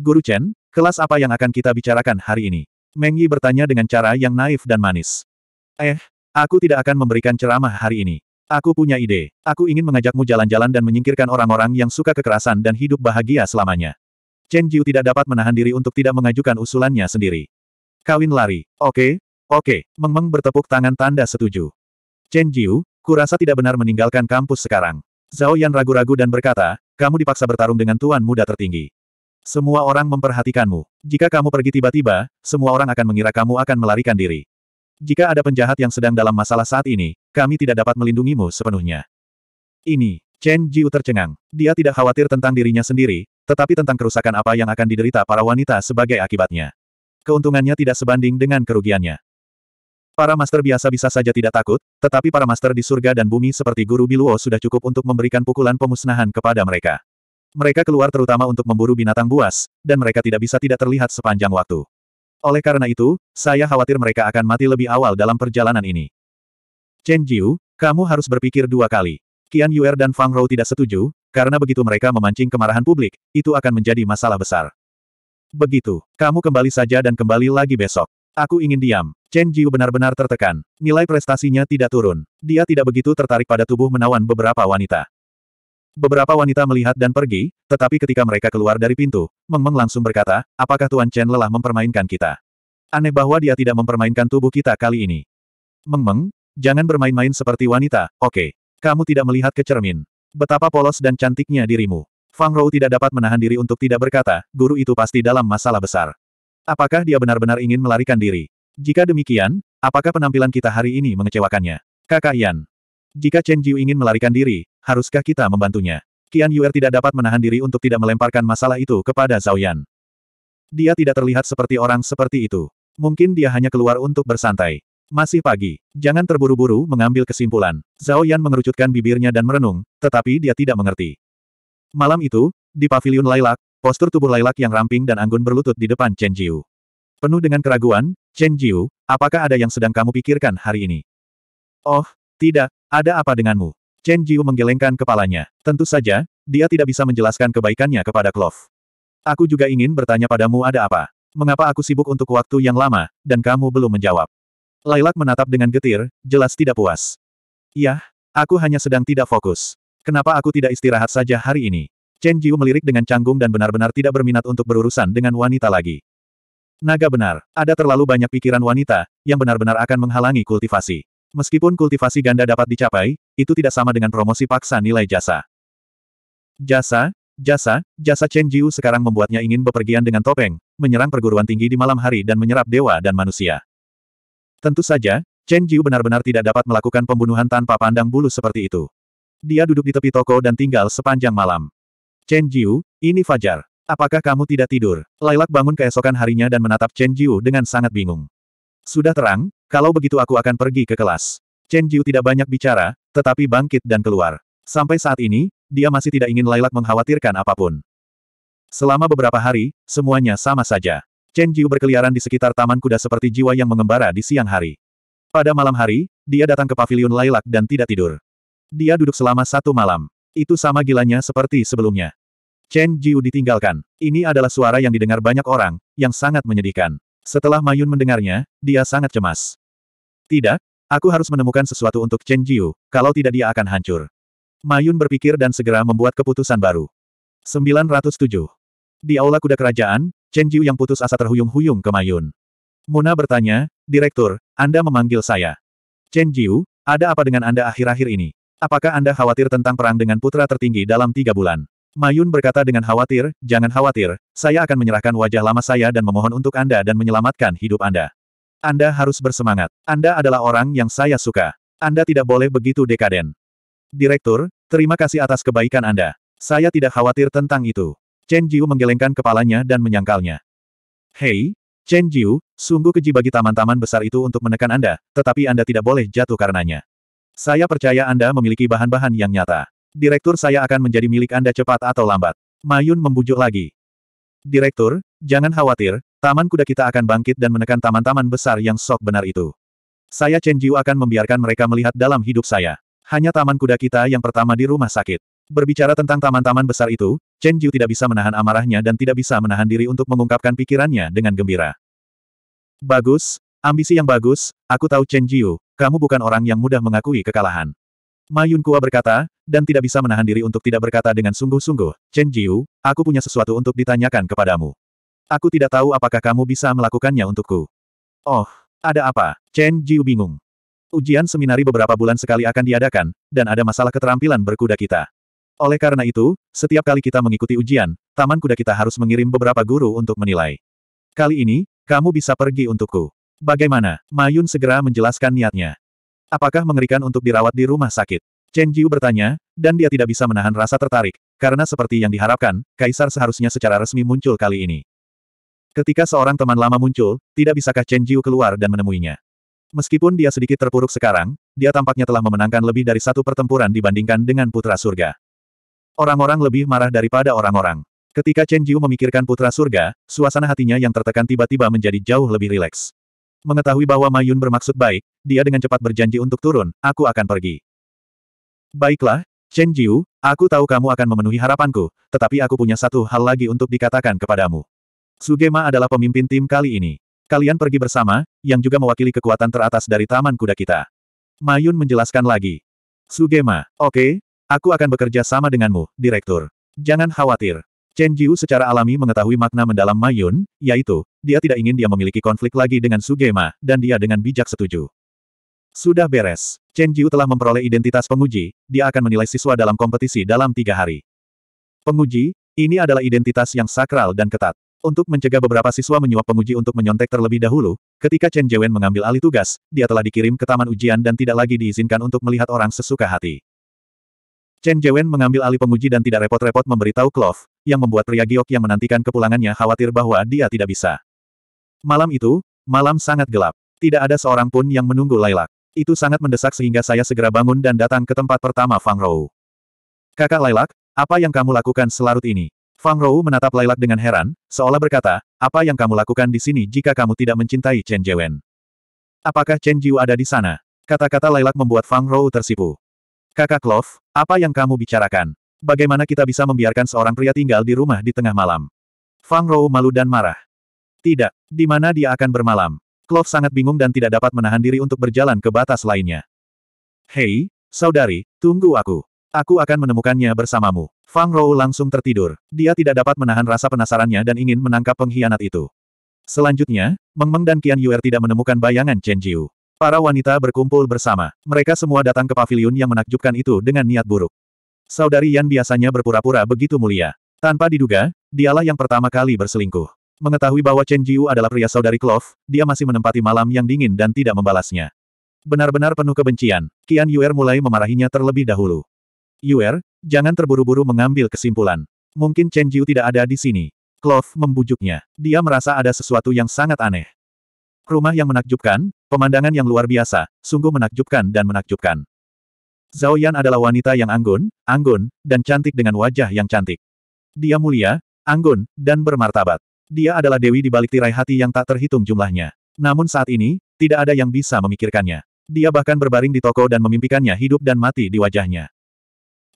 Guru Chen, kelas apa yang akan kita bicarakan hari ini? Meng Yi bertanya dengan cara yang naif dan manis. Eh, aku tidak akan memberikan ceramah hari ini. Aku punya ide. Aku ingin mengajakmu jalan-jalan dan menyingkirkan orang-orang yang suka kekerasan dan hidup bahagia selamanya. Chen Jiu tidak dapat menahan diri untuk tidak mengajukan usulannya sendiri. Kawin lari. Oke, okay, oke. Okay. Meng Meng bertepuk tangan tanda setuju. Chen Jiu, kurasa tidak benar meninggalkan kampus sekarang. Zhao Yan ragu-ragu dan berkata, kamu dipaksa bertarung dengan tuan muda tertinggi. Semua orang memperhatikanmu. Jika kamu pergi tiba-tiba, semua orang akan mengira kamu akan melarikan diri. Jika ada penjahat yang sedang dalam masalah saat ini, kami tidak dapat melindungimu sepenuhnya. Ini, Chen Jiu tercengang. Dia tidak khawatir tentang dirinya sendiri, tetapi tentang kerusakan apa yang akan diderita para wanita sebagai akibatnya. Keuntungannya tidak sebanding dengan kerugiannya. Para master biasa bisa saja tidak takut, tetapi para master di surga dan bumi seperti Guru Biluo sudah cukup untuk memberikan pukulan pemusnahan kepada mereka. Mereka keluar terutama untuk memburu binatang buas, dan mereka tidak bisa tidak terlihat sepanjang waktu. Oleh karena itu, saya khawatir mereka akan mati lebih awal dalam perjalanan ini. Chen Jiu, kamu harus berpikir dua kali. Qian Yuer dan Fang Rou tidak setuju, karena begitu mereka memancing kemarahan publik, itu akan menjadi masalah besar. Begitu, kamu kembali saja dan kembali lagi besok. Aku ingin diam. Chen Jiu benar-benar tertekan. Nilai prestasinya tidak turun. Dia tidak begitu tertarik pada tubuh menawan beberapa wanita. Beberapa wanita melihat dan pergi, tetapi ketika mereka keluar dari pintu, Meng Meng langsung berkata, apakah Tuan Chen lelah mempermainkan kita? Aneh bahwa dia tidak mempermainkan tubuh kita kali ini. Meng Meng, jangan bermain-main seperti wanita, oke. Okay. Kamu tidak melihat ke cermin. Betapa polos dan cantiknya dirimu. Fang Rou tidak dapat menahan diri untuk tidak berkata, guru itu pasti dalam masalah besar. Apakah dia benar-benar ingin melarikan diri? Jika demikian, apakah penampilan kita hari ini mengecewakannya? Kakak Yan. Jika Chen Jiu ingin melarikan diri, haruskah kita membantunya? Qian Yuer tidak dapat menahan diri untuk tidak melemparkan masalah itu kepada Zhao Yan. Dia tidak terlihat seperti orang seperti itu. Mungkin dia hanya keluar untuk bersantai. Masih pagi, jangan terburu-buru mengambil kesimpulan. Zhao Yan mengerucutkan bibirnya dan merenung, tetapi dia tidak mengerti. Malam itu, di pavilion Lailak, Postur tubuh Lailak yang ramping dan anggun berlutut di depan Chen Jiu. Penuh dengan keraguan, Chen Jiu, apakah ada yang sedang kamu pikirkan hari ini? Oh, tidak, ada apa denganmu? Chen Jiu menggelengkan kepalanya. Tentu saja, dia tidak bisa menjelaskan kebaikannya kepada Clove. Aku juga ingin bertanya padamu ada apa? Mengapa aku sibuk untuk waktu yang lama, dan kamu belum menjawab? Lailak menatap dengan getir, jelas tidak puas. Yah, aku hanya sedang tidak fokus. Kenapa aku tidak istirahat saja hari ini? Chen Jiu melirik dengan canggung dan benar-benar tidak berminat untuk berurusan dengan wanita lagi. Naga benar, ada terlalu banyak pikiran wanita, yang benar-benar akan menghalangi kultivasi. Meskipun kultivasi ganda dapat dicapai, itu tidak sama dengan promosi paksa nilai jasa. Jasa, jasa, jasa Chen Jiu sekarang membuatnya ingin bepergian dengan topeng, menyerang perguruan tinggi di malam hari dan menyerap dewa dan manusia. Tentu saja, Chen Jiu benar-benar tidak dapat melakukan pembunuhan tanpa pandang bulu seperti itu. Dia duduk di tepi toko dan tinggal sepanjang malam. Chen Jiu, ini Fajar. Apakah kamu tidak tidur? Lailak bangun keesokan harinya dan menatap Chen Jiu dengan sangat bingung. Sudah terang, kalau begitu aku akan pergi ke kelas. Chen Jiu tidak banyak bicara, tetapi bangkit dan keluar. Sampai saat ini, dia masih tidak ingin Lailak mengkhawatirkan apapun. Selama beberapa hari, semuanya sama saja. Chen Jiu berkeliaran di sekitar taman kuda seperti jiwa yang mengembara di siang hari. Pada malam hari, dia datang ke paviliun Lailak dan tidak tidur. Dia duduk selama satu malam. Itu sama gilanya seperti sebelumnya. Chen Jiu ditinggalkan. Ini adalah suara yang didengar banyak orang, yang sangat menyedihkan. Setelah Mayun mendengarnya, dia sangat cemas. Tidak, aku harus menemukan sesuatu untuk Chen Jiu, kalau tidak dia akan hancur. Mayun berpikir dan segera membuat keputusan baru. 907. Di aula kuda kerajaan, Chen Jiu yang putus asa terhuyung-huyung ke Mayun. Muna bertanya, Direktur, Anda memanggil saya. Chen Jiu, ada apa dengan Anda akhir-akhir ini? Apakah Anda khawatir tentang perang dengan putra tertinggi dalam tiga bulan? Mayun berkata dengan khawatir, jangan khawatir, saya akan menyerahkan wajah lama saya dan memohon untuk Anda dan menyelamatkan hidup Anda. Anda harus bersemangat. Anda adalah orang yang saya suka. Anda tidak boleh begitu dekaden. Direktur, terima kasih atas kebaikan Anda. Saya tidak khawatir tentang itu. Chen Jiu menggelengkan kepalanya dan menyangkalnya. Hei, Chen Jiu, sungguh keji bagi taman-taman besar itu untuk menekan Anda, tetapi Anda tidak boleh jatuh karenanya. Saya percaya Anda memiliki bahan-bahan yang nyata. Direktur saya akan menjadi milik Anda cepat atau lambat. Mayun membujuk lagi. Direktur, jangan khawatir, taman kuda kita akan bangkit dan menekan taman-taman besar yang sok benar itu. Saya Chen Jiu akan membiarkan mereka melihat dalam hidup saya. Hanya taman kuda kita yang pertama di rumah sakit. Berbicara tentang taman-taman besar itu, Chen Jiu tidak bisa menahan amarahnya dan tidak bisa menahan diri untuk mengungkapkan pikirannya dengan gembira. Bagus, ambisi yang bagus, aku tahu Chen Jiu, kamu bukan orang yang mudah mengakui kekalahan. Mayun Kua berkata, dan tidak bisa menahan diri untuk tidak berkata dengan sungguh-sungguh, Chen Jiu, aku punya sesuatu untuk ditanyakan kepadamu. Aku tidak tahu apakah kamu bisa melakukannya untukku. Oh, ada apa? Chen Jiu bingung. Ujian seminari beberapa bulan sekali akan diadakan, dan ada masalah keterampilan berkuda kita. Oleh karena itu, setiap kali kita mengikuti ujian, taman kuda kita harus mengirim beberapa guru untuk menilai. Kali ini, kamu bisa pergi untukku. Bagaimana? Mayun segera menjelaskan niatnya. Apakah mengerikan untuk dirawat di rumah sakit? Chen Jiu bertanya, dan dia tidak bisa menahan rasa tertarik, karena seperti yang diharapkan, Kaisar seharusnya secara resmi muncul kali ini. Ketika seorang teman lama muncul, tidak bisakah Chen Jiu keluar dan menemuinya? Meskipun dia sedikit terpuruk sekarang, dia tampaknya telah memenangkan lebih dari satu pertempuran dibandingkan dengan Putra Surga. Orang-orang lebih marah daripada orang-orang. Ketika Chen Jiu memikirkan Putra Surga, suasana hatinya yang tertekan tiba-tiba menjadi jauh lebih rileks. Mengetahui bahwa Mayun bermaksud baik, dia dengan cepat berjanji untuk turun, aku akan pergi. Baiklah, Chen Jiu, aku tahu kamu akan memenuhi harapanku, tetapi aku punya satu hal lagi untuk dikatakan kepadamu. Sugema adalah pemimpin tim kali ini. Kalian pergi bersama, yang juga mewakili kekuatan teratas dari Taman Kuda kita. Mayun menjelaskan lagi. Sugema, oke, okay, aku akan bekerja sama denganmu, Direktur. Jangan khawatir. Chen Jiu secara alami mengetahui makna mendalam Mayun, yaitu, dia tidak ingin dia memiliki konflik lagi dengan Sugema, dan dia dengan bijak setuju. Sudah beres. Chen Jiu telah memperoleh identitas penguji, dia akan menilai siswa dalam kompetisi dalam tiga hari. Penguji, ini adalah identitas yang sakral dan ketat. Untuk mencegah beberapa siswa menyuap penguji untuk menyontek terlebih dahulu, ketika Chen Jiwen mengambil alih tugas, dia telah dikirim ke taman ujian dan tidak lagi diizinkan untuk melihat orang sesuka hati. Chen Jiwen mengambil alih penguji dan tidak repot-repot memberitahu Clove, yang membuat pria giok yang menantikan kepulangannya khawatir bahwa dia tidak bisa. Malam itu, malam sangat gelap. Tidak ada seorang pun yang menunggu Lailak. Itu sangat mendesak sehingga saya segera bangun dan datang ke tempat pertama Fang Rou. Kakak Lailak, apa yang kamu lakukan selarut ini? Fang Rou menatap Lailak dengan heran, seolah berkata, apa yang kamu lakukan di sini jika kamu tidak mencintai Chen Jewen? Apakah Chen Jiu ada di sana? Kata-kata Lailak membuat Fang Rou tersipu. Kakak Love, apa yang kamu bicarakan? Bagaimana kita bisa membiarkan seorang pria tinggal di rumah di tengah malam? Fang Rou malu dan marah. Tidak, di mana dia akan bermalam? Clove sangat bingung dan tidak dapat menahan diri untuk berjalan ke batas lainnya. Hei, saudari, tunggu aku. Aku akan menemukannya bersamamu. Fang Rou langsung tertidur. Dia tidak dapat menahan rasa penasarannya dan ingin menangkap pengkhianat itu. Selanjutnya, Meng Meng dan Qian Yuer tidak menemukan bayangan Chen Jiu. Para wanita berkumpul bersama. Mereka semua datang ke paviliun yang menakjubkan itu dengan niat buruk. Saudari Yan biasanya berpura-pura begitu mulia. Tanpa diduga, dialah yang pertama kali berselingkuh. Mengetahui bahwa Chen Jiu adalah pria saudari Clove, dia masih menempati malam yang dingin dan tidak membalasnya. Benar-benar penuh kebencian, Kian Yuer mulai memarahinya terlebih dahulu. Yuer, jangan terburu-buru mengambil kesimpulan. Mungkin Chen Jiu tidak ada di sini. Clove membujuknya. Dia merasa ada sesuatu yang sangat aneh. Rumah yang menakjubkan, pemandangan yang luar biasa, sungguh menakjubkan dan menakjubkan. Zhao Yan adalah wanita yang anggun, anggun, dan cantik dengan wajah yang cantik. Dia mulia, anggun, dan bermartabat. Dia adalah dewi di balik tirai hati yang tak terhitung jumlahnya. Namun saat ini, tidak ada yang bisa memikirkannya. Dia bahkan berbaring di toko dan memimpikannya hidup dan mati di wajahnya.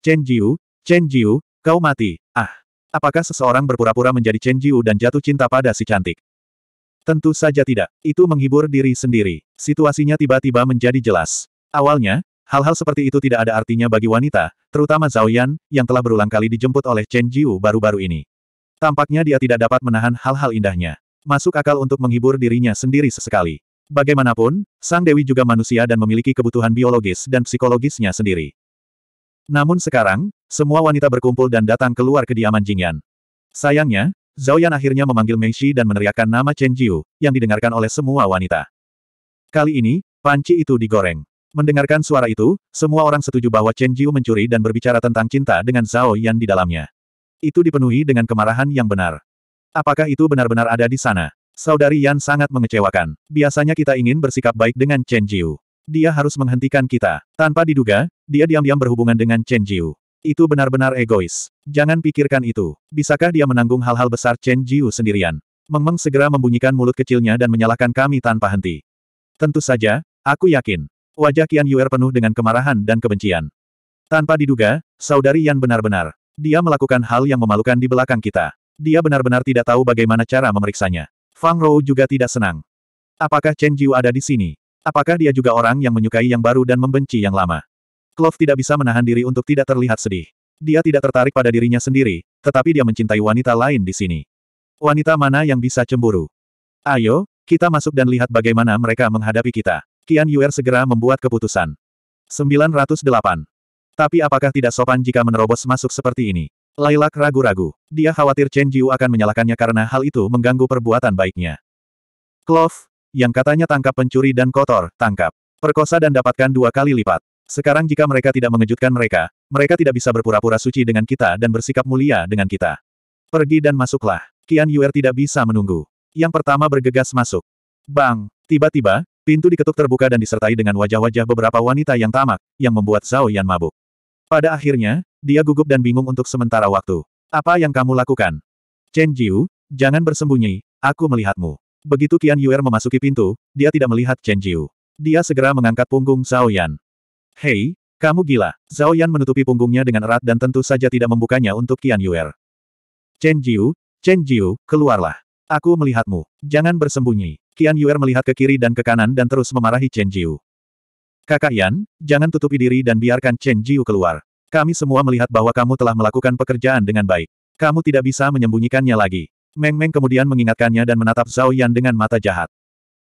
Chen Jiu, Chen Jiu, kau mati, ah. Apakah seseorang berpura-pura menjadi Chen Jiu dan jatuh cinta pada si cantik? Tentu saja tidak. Itu menghibur diri sendiri. Situasinya tiba-tiba menjadi jelas. Awalnya, Hal-hal seperti itu tidak ada artinya bagi wanita, terutama Zhao Yan, yang telah berulang kali dijemput oleh Chen Jiu baru-baru ini. Tampaknya dia tidak dapat menahan hal-hal indahnya. Masuk akal untuk menghibur dirinya sendiri sesekali. Bagaimanapun, Sang Dewi juga manusia dan memiliki kebutuhan biologis dan psikologisnya sendiri. Namun sekarang, semua wanita berkumpul dan datang keluar kediaman Jingyan. Sayangnya, Zhao Yan akhirnya memanggil Meishi dan meneriakkan nama Chen Jiu, yang didengarkan oleh semua wanita. Kali ini, panci itu digoreng. Mendengarkan suara itu, semua orang setuju bahwa Chen Jiu mencuri dan berbicara tentang cinta dengan Zhao Yan di dalamnya. Itu dipenuhi dengan kemarahan yang benar. Apakah itu benar-benar ada di sana? Saudari Yan sangat mengecewakan. Biasanya kita ingin bersikap baik dengan Chen Jiu. Dia harus menghentikan kita. Tanpa diduga, dia diam-diam berhubungan dengan Chen Jiu. Itu benar-benar egois. Jangan pikirkan itu. Bisakah dia menanggung hal-hal besar Chen Jiu sendirian? Meng Meng segera membunyikan mulut kecilnya dan menyalahkan kami tanpa henti. Tentu saja, aku yakin. Wajah Qian Yuer penuh dengan kemarahan dan kebencian. Tanpa diduga, saudari Yan benar-benar. Dia melakukan hal yang memalukan di belakang kita. Dia benar-benar tidak tahu bagaimana cara memeriksanya. Fang Rou juga tidak senang. Apakah Chen Jiu ada di sini? Apakah dia juga orang yang menyukai yang baru dan membenci yang lama? Clove tidak bisa menahan diri untuk tidak terlihat sedih. Dia tidak tertarik pada dirinya sendiri, tetapi dia mencintai wanita lain di sini. Wanita mana yang bisa cemburu? Ayo, kita masuk dan lihat bagaimana mereka menghadapi kita. Qian Yuer segera membuat keputusan. 908. Tapi apakah tidak sopan jika menerobos masuk seperti ini? Lailak ragu-ragu. Dia khawatir Chen Jiu akan menyalakannya karena hal itu mengganggu perbuatan baiknya. Klof, yang katanya tangkap pencuri dan kotor, tangkap. Perkosa dan dapatkan dua kali lipat. Sekarang jika mereka tidak mengejutkan mereka, mereka tidak bisa berpura-pura suci dengan kita dan bersikap mulia dengan kita. Pergi dan masuklah. Qian Yuer tidak bisa menunggu. Yang pertama bergegas masuk. Bang, tiba-tiba, Pintu diketuk terbuka dan disertai dengan wajah-wajah beberapa wanita yang tamak, yang membuat Zhao Yan mabuk. Pada akhirnya, dia gugup dan bingung untuk sementara waktu. Apa yang kamu lakukan? Chen Jiu, jangan bersembunyi, aku melihatmu. Begitu Qian Yuer memasuki pintu, dia tidak melihat Chen Jiu. Dia segera mengangkat punggung Zhao Yan. Hei, kamu gila. Zhao Yan menutupi punggungnya dengan erat dan tentu saja tidak membukanya untuk Qian Yuer. Chen Jiu, Chen Jiu, keluarlah. Aku melihatmu. Jangan bersembunyi. Qian Yuer melihat ke kiri dan ke kanan dan terus memarahi Chen Jiu. Kakak Yan, jangan tutupi diri dan biarkan Chen Jiu keluar. Kami semua melihat bahwa kamu telah melakukan pekerjaan dengan baik. Kamu tidak bisa menyembunyikannya lagi. Meng Meng kemudian mengingatkannya dan menatap Zhao Yan dengan mata jahat.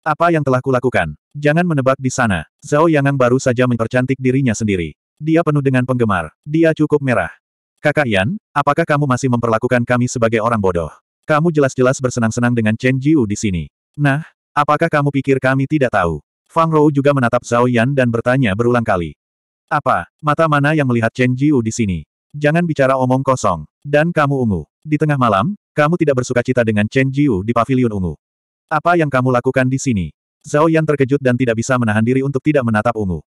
Apa yang telah kulakukan? Jangan menebak di sana. Zhao yang baru saja mempercantik dirinya sendiri. Dia penuh dengan penggemar. Dia cukup merah. Kakak Yan, apakah kamu masih memperlakukan kami sebagai orang bodoh? Kamu jelas-jelas bersenang-senang dengan Chen Jiu di sini. Nah, Apakah kamu pikir kami tidak tahu? Fang Rou juga menatap Zhao Yan dan bertanya berulang kali. Apa, mata mana yang melihat Chen Jiu di sini? Jangan bicara omong kosong. Dan kamu ungu. Di tengah malam, kamu tidak bersuka cita dengan Chen Jiu di Paviliun ungu. Apa yang kamu lakukan di sini? Zhao Yan terkejut dan tidak bisa menahan diri untuk tidak menatap ungu.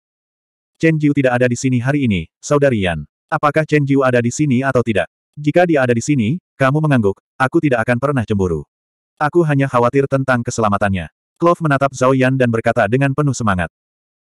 Chen Jiu tidak ada di sini hari ini, saudari Yan. Apakah Chen Jiu ada di sini atau tidak? Jika dia ada di sini, kamu mengangguk, aku tidak akan pernah cemburu. Aku hanya khawatir tentang keselamatannya. Clove menatap Zhao Yan dan berkata dengan penuh semangat.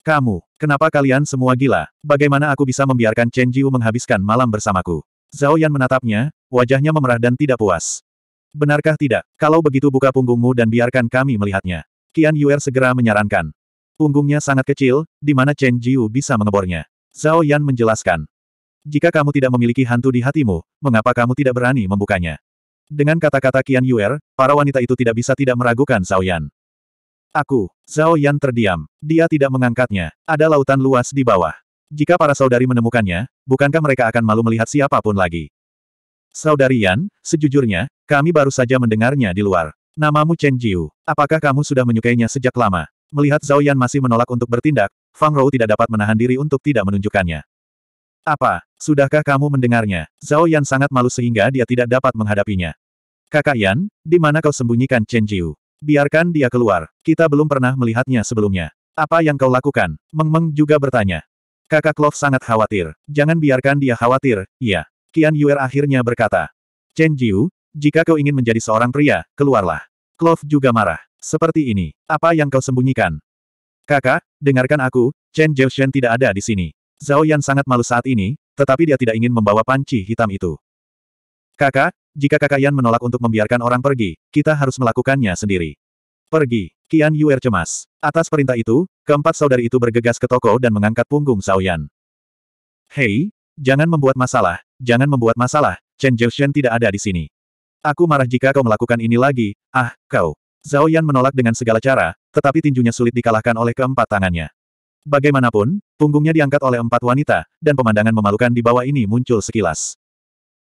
Kamu, kenapa kalian semua gila? Bagaimana aku bisa membiarkan Chen Jiu menghabiskan malam bersamaku? Zhao Yan menatapnya, wajahnya memerah dan tidak puas. Benarkah tidak? Kalau begitu buka punggungmu dan biarkan kami melihatnya. Qian Yuer segera menyarankan. Punggungnya sangat kecil, di mana Chen Jiu bisa mengebornya. Zhao Yan menjelaskan. Jika kamu tidak memiliki hantu di hatimu, mengapa kamu tidak berani membukanya? Dengan kata-kata Qian Yuer, para wanita itu tidak bisa tidak meragukan Zhao Yan. Aku, Zhao Yan terdiam. Dia tidak mengangkatnya. Ada lautan luas di bawah. Jika para saudari menemukannya, bukankah mereka akan malu melihat siapapun lagi? Saudari Yan, sejujurnya, kami baru saja mendengarnya di luar. Namamu Chen Jiu. Apakah kamu sudah menyukainya sejak lama? Melihat Zhao Yan masih menolak untuk bertindak, Fang Rou tidak dapat menahan diri untuk tidak menunjukkannya. Apa? Sudahkah kamu mendengarnya? Zhao Yan sangat malu sehingga dia tidak dapat menghadapinya. Kakak Yan, di mana kau sembunyikan Chen Jiu? Biarkan dia keluar. Kita belum pernah melihatnya sebelumnya. Apa yang kau lakukan? Meng Meng juga bertanya. Kakak Love sangat khawatir. Jangan biarkan dia khawatir, iya. kian Yuer akhirnya berkata. Chen Jiu, jika kau ingin menjadi seorang pria, keluarlah. Clove juga marah. Seperti ini. Apa yang kau sembunyikan? Kakak, dengarkan aku, Chen shen tidak ada di sini. Zhao Yan sangat malu saat ini, tetapi dia tidak ingin membawa panci hitam itu. Kakak, jika kakak Yan menolak untuk membiarkan orang pergi, kita harus melakukannya sendiri. Pergi, Kian Yuer cemas. Atas perintah itu, keempat saudari itu bergegas ke toko dan mengangkat punggung Zhao Yan. Hei, jangan membuat masalah, jangan membuat masalah, Chen Zhexuan tidak ada di sini. Aku marah jika kau melakukan ini lagi, ah, kau. Zhao Yan menolak dengan segala cara, tetapi tinjunya sulit dikalahkan oleh keempat tangannya. Bagaimanapun, punggungnya diangkat oleh empat wanita, dan pemandangan memalukan di bawah ini muncul sekilas.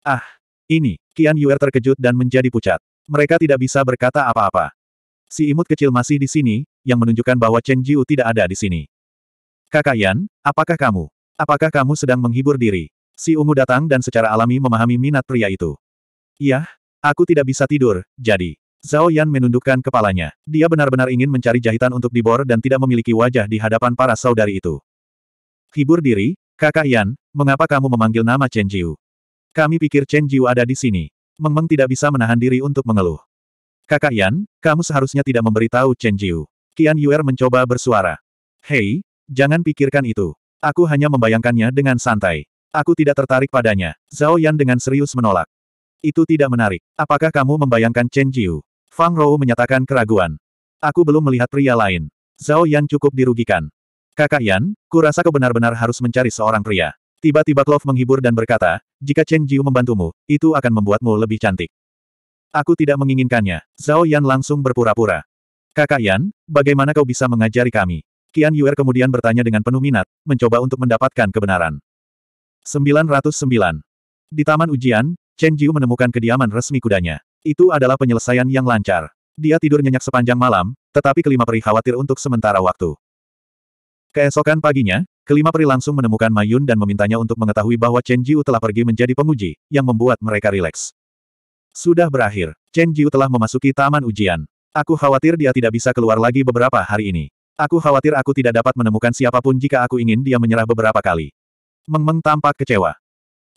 Ah, ini, Qian Yuer terkejut dan menjadi pucat. Mereka tidak bisa berkata apa-apa. Si imut kecil masih di sini, yang menunjukkan bahwa Chen Jiu tidak ada di sini. Kakak Yan, apakah kamu? Apakah kamu sedang menghibur diri? Si ungu datang dan secara alami memahami minat pria itu. Iya, aku tidak bisa tidur, jadi. Zhao Yan menundukkan kepalanya. Dia benar-benar ingin mencari jahitan untuk dibor dan tidak memiliki wajah di hadapan para saudari itu. Hibur diri, kakak Yan, mengapa kamu memanggil nama Chen Jiu? Kami pikir Chen Jiu ada di sini. Meng Meng tidak bisa menahan diri untuk mengeluh. Kakak Yan, kamu seharusnya tidak memberitahu Chen Jiu. Qian Yuer mencoba bersuara. Hei, jangan pikirkan itu. Aku hanya membayangkannya dengan santai. Aku tidak tertarik padanya. Zhao Yan dengan serius menolak. Itu tidak menarik. Apakah kamu membayangkan Chen Jiu? Fang Rou menyatakan keraguan. Aku belum melihat pria lain. Zhao Yan cukup dirugikan. Kakak Yan, kurasa kau benar-benar harus mencari seorang pria. Tiba-tiba Clove menghibur dan berkata, jika Cheng Jiu membantumu, itu akan membuatmu lebih cantik. Aku tidak menginginkannya. Zhao Yan langsung berpura-pura. Kakak Yan, bagaimana kau bisa mengajari kami? Qian Yuer kemudian bertanya dengan penuh minat, mencoba untuk mendapatkan kebenaran. 909. Di taman ujian, Chen Jiu menemukan kediaman resmi kudanya. Itu adalah penyelesaian yang lancar. Dia tidur nyenyak sepanjang malam, tetapi kelima peri khawatir untuk sementara waktu. Keesokan paginya, kelima peri langsung menemukan Mayun dan memintanya untuk mengetahui bahwa Chen Jiu telah pergi menjadi penguji, yang membuat mereka rileks. Sudah berakhir, Chen Jiu telah memasuki taman ujian. Aku khawatir dia tidak bisa keluar lagi beberapa hari ini. Aku khawatir aku tidak dapat menemukan siapapun jika aku ingin dia menyerah beberapa kali. Meng -meng tampak kecewa.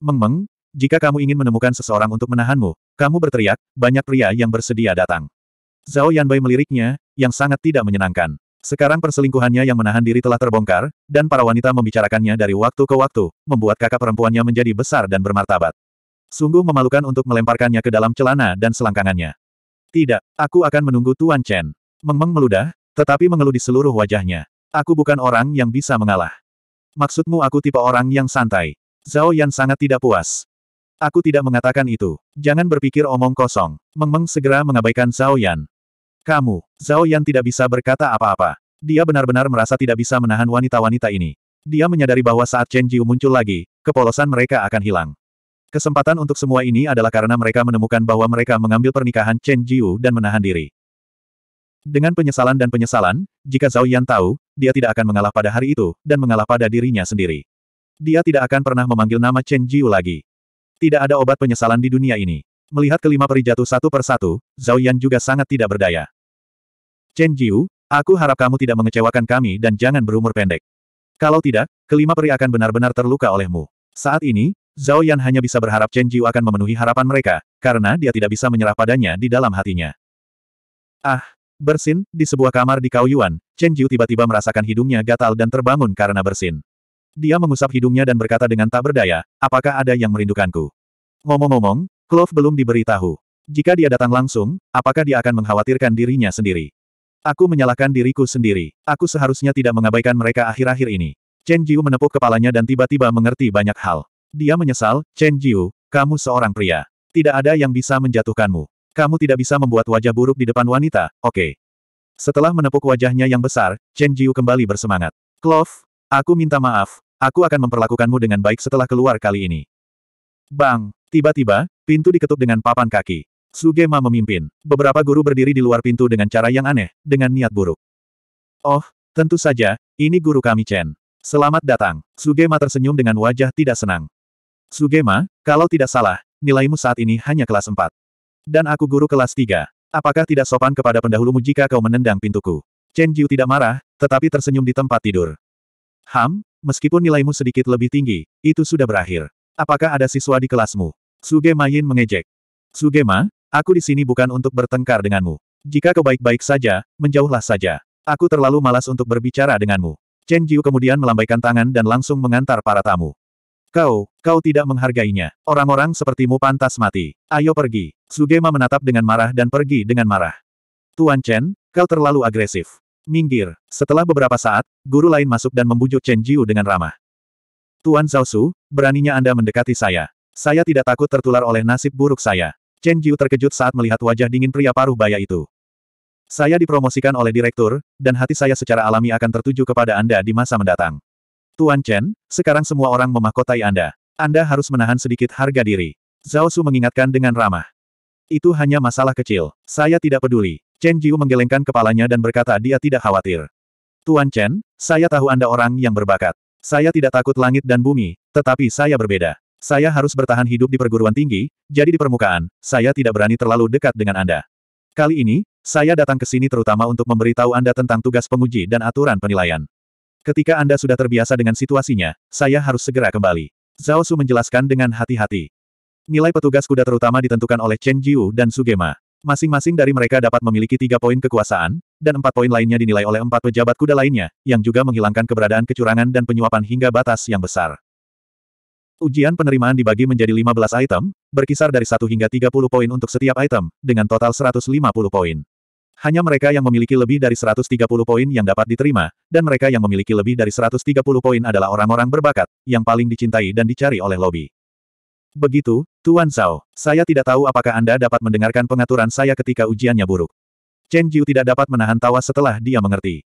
Meng -meng, jika kamu ingin menemukan seseorang untuk menahanmu, kamu berteriak, banyak pria yang bersedia datang. Zhao Yanbei meliriknya, yang sangat tidak menyenangkan. Sekarang perselingkuhannya yang menahan diri telah terbongkar, dan para wanita membicarakannya dari waktu ke waktu, membuat kakak perempuannya menjadi besar dan bermartabat. Sungguh memalukan untuk melemparkannya ke dalam celana dan selangkangannya. Tidak, aku akan menunggu Tuan Chen. Meng Meng meludah, tetapi mengeluh di seluruh wajahnya. Aku bukan orang yang bisa mengalah. Maksudmu aku tipe orang yang santai. Zhao Yan sangat tidak puas. Aku tidak mengatakan itu. Jangan berpikir omong kosong. Meng Meng segera mengabaikan Zhao Yan. Kamu, Zhao Yan tidak bisa berkata apa-apa. Dia benar-benar merasa tidak bisa menahan wanita-wanita ini. Dia menyadari bahwa saat Chen Jiu muncul lagi, kepolosan mereka akan hilang. Kesempatan untuk semua ini adalah karena mereka menemukan bahwa mereka mengambil pernikahan Chen Jiu dan menahan diri. Dengan penyesalan dan penyesalan, jika Zhao Yan tahu, dia tidak akan mengalah pada hari itu, dan mengalah pada dirinya sendiri. Dia tidak akan pernah memanggil nama Chen Jiu lagi. Tidak ada obat penyesalan di dunia ini. Melihat kelima peri jatuh satu persatu, Zhao Yan juga sangat tidak berdaya. Chen Jiu, aku harap kamu tidak mengecewakan kami dan jangan berumur pendek. Kalau tidak, kelima peri akan benar-benar terluka olehmu. Saat ini, Zhao Yan hanya bisa berharap Chen Jiu akan memenuhi harapan mereka, karena dia tidak bisa menyerah padanya di dalam hatinya. Ah, bersin, di sebuah kamar di Kaoyuan, Chen Jiu tiba-tiba merasakan hidungnya gatal dan terbangun karena bersin. Dia mengusap hidungnya dan berkata dengan tak berdaya, apakah ada yang merindukanku? Ngomong-ngomong, Clove belum diberitahu. Jika dia datang langsung, apakah dia akan mengkhawatirkan dirinya sendiri? Aku menyalahkan diriku sendiri. Aku seharusnya tidak mengabaikan mereka akhir-akhir ini. Chen Jiu menepuk kepalanya dan tiba-tiba mengerti banyak hal. Dia menyesal, Chen Jiu, kamu seorang pria. Tidak ada yang bisa menjatuhkanmu. Kamu tidak bisa membuat wajah buruk di depan wanita, oke. Okay. Setelah menepuk wajahnya yang besar, Chen Jiu kembali bersemangat. Clove, aku minta maaf, aku akan memperlakukanmu dengan baik setelah keluar kali ini. Bang, tiba-tiba, pintu diketuk dengan papan kaki. Sugema memimpin. Beberapa guru berdiri di luar pintu dengan cara yang aneh, dengan niat buruk. Oh, tentu saja, ini guru kami Chen. Selamat datang. Sugema tersenyum dengan wajah tidak senang. Sugema, kalau tidak salah, nilaimu saat ini hanya kelas 4. Dan aku guru kelas 3. Apakah tidak sopan kepada pendahulumu jika kau menendang pintuku? Chen Jiu tidak marah, tetapi tersenyum di tempat tidur. Ham, meskipun nilaimu sedikit lebih tinggi, itu sudah berakhir. Apakah ada siswa di kelasmu? Sugema Yin mengejek. Sugema, Aku di sini bukan untuk bertengkar denganmu. Jika kau baik-baik saja, menjauhlah saja. Aku terlalu malas untuk berbicara denganmu. Chen Jiu kemudian melambaikan tangan dan langsung mengantar para tamu. Kau, kau tidak menghargainya. Orang-orang sepertimu pantas mati. Ayo pergi. Sugema menatap dengan marah dan pergi dengan marah. Tuan Chen, kau terlalu agresif. Minggir. Setelah beberapa saat, guru lain masuk dan membujuk Chen Jiu dengan ramah. Tuan Zhao Su, beraninya Anda mendekati saya. Saya tidak takut tertular oleh nasib buruk saya. Chen Jiu terkejut saat melihat wajah dingin pria paruh baya itu. Saya dipromosikan oleh direktur, dan hati saya secara alami akan tertuju kepada Anda di masa mendatang. Tuan Chen, sekarang semua orang memahkotai Anda. Anda harus menahan sedikit harga diri. Zhao Su mengingatkan dengan ramah. Itu hanya masalah kecil. Saya tidak peduli. Chen Jiu menggelengkan kepalanya dan berkata dia tidak khawatir. Tuan Chen, saya tahu Anda orang yang berbakat. Saya tidak takut langit dan bumi, tetapi saya berbeda. Saya harus bertahan hidup di perguruan tinggi, jadi di permukaan, saya tidak berani terlalu dekat dengan Anda. Kali ini, saya datang ke sini terutama untuk memberitahu Anda tentang tugas penguji dan aturan penilaian. Ketika Anda sudah terbiasa dengan situasinya, saya harus segera kembali. Zhao Su menjelaskan dengan hati-hati. Nilai petugas kuda terutama ditentukan oleh Chen Jiu dan Sugema. Masing-masing dari mereka dapat memiliki tiga poin kekuasaan, dan empat poin lainnya dinilai oleh empat pejabat kuda lainnya, yang juga menghilangkan keberadaan kecurangan dan penyuapan hingga batas yang besar. Ujian penerimaan dibagi menjadi 15 item, berkisar dari 1 hingga 30 poin untuk setiap item, dengan total 150 poin. Hanya mereka yang memiliki lebih dari 130 poin yang dapat diterima, dan mereka yang memiliki lebih dari 130 poin adalah orang-orang berbakat, yang paling dicintai dan dicari oleh lobi. Begitu, Tuan Zhao, saya tidak tahu apakah Anda dapat mendengarkan pengaturan saya ketika ujiannya buruk. Chen Jiu tidak dapat menahan tawa setelah dia mengerti.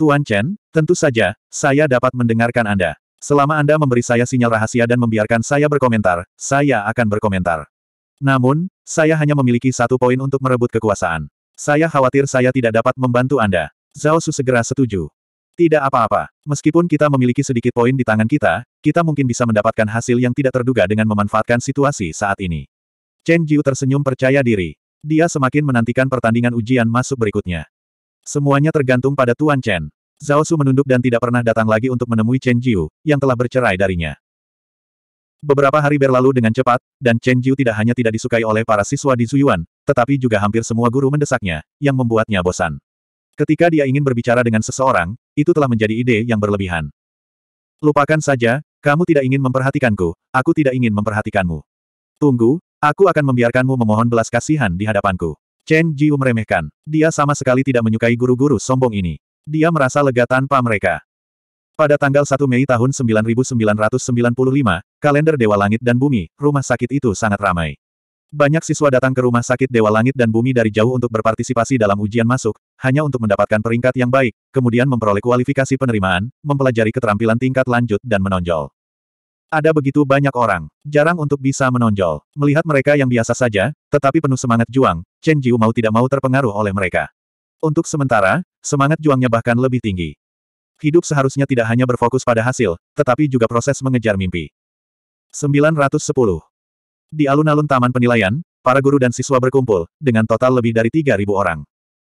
Tuan Chen, tentu saja, saya dapat mendengarkan Anda. Selama Anda memberi saya sinyal rahasia dan membiarkan saya berkomentar, saya akan berkomentar. Namun, saya hanya memiliki satu poin untuk merebut kekuasaan. Saya khawatir saya tidak dapat membantu Anda. Zhao Su segera setuju. Tidak apa-apa. Meskipun kita memiliki sedikit poin di tangan kita, kita mungkin bisa mendapatkan hasil yang tidak terduga dengan memanfaatkan situasi saat ini. Chen Jiu tersenyum percaya diri. Dia semakin menantikan pertandingan ujian masuk berikutnya. Semuanya tergantung pada Tuan Chen. Zhao Su menunduk dan tidak pernah datang lagi untuk menemui Chen Jiu, yang telah bercerai darinya. Beberapa hari berlalu dengan cepat, dan Chen Jiu tidak hanya tidak disukai oleh para siswa di Zuyuan, tetapi juga hampir semua guru mendesaknya, yang membuatnya bosan. Ketika dia ingin berbicara dengan seseorang, itu telah menjadi ide yang berlebihan. Lupakan saja, kamu tidak ingin memperhatikanku, aku tidak ingin memperhatikanmu. Tunggu, aku akan membiarkanmu memohon belas kasihan di hadapanku. Chen Jiu meremehkan. Dia sama sekali tidak menyukai guru-guru sombong ini. Dia merasa lega tanpa mereka. Pada tanggal 1 Mei tahun 9995, kalender Dewa Langit dan Bumi, rumah sakit itu sangat ramai. Banyak siswa datang ke rumah sakit Dewa Langit dan Bumi dari jauh untuk berpartisipasi dalam ujian masuk, hanya untuk mendapatkan peringkat yang baik, kemudian memperoleh kualifikasi penerimaan, mempelajari keterampilan tingkat lanjut dan menonjol. Ada begitu banyak orang, jarang untuk bisa menonjol. Melihat mereka yang biasa saja, tetapi penuh semangat juang, Chen Jiu mau tidak mau terpengaruh oleh mereka. Untuk sementara, semangat juangnya bahkan lebih tinggi. Hidup seharusnya tidak hanya berfokus pada hasil, tetapi juga proses mengejar mimpi. 910. Di alun-alun Taman Penilaian, para guru dan siswa berkumpul, dengan total lebih dari 3.000 orang.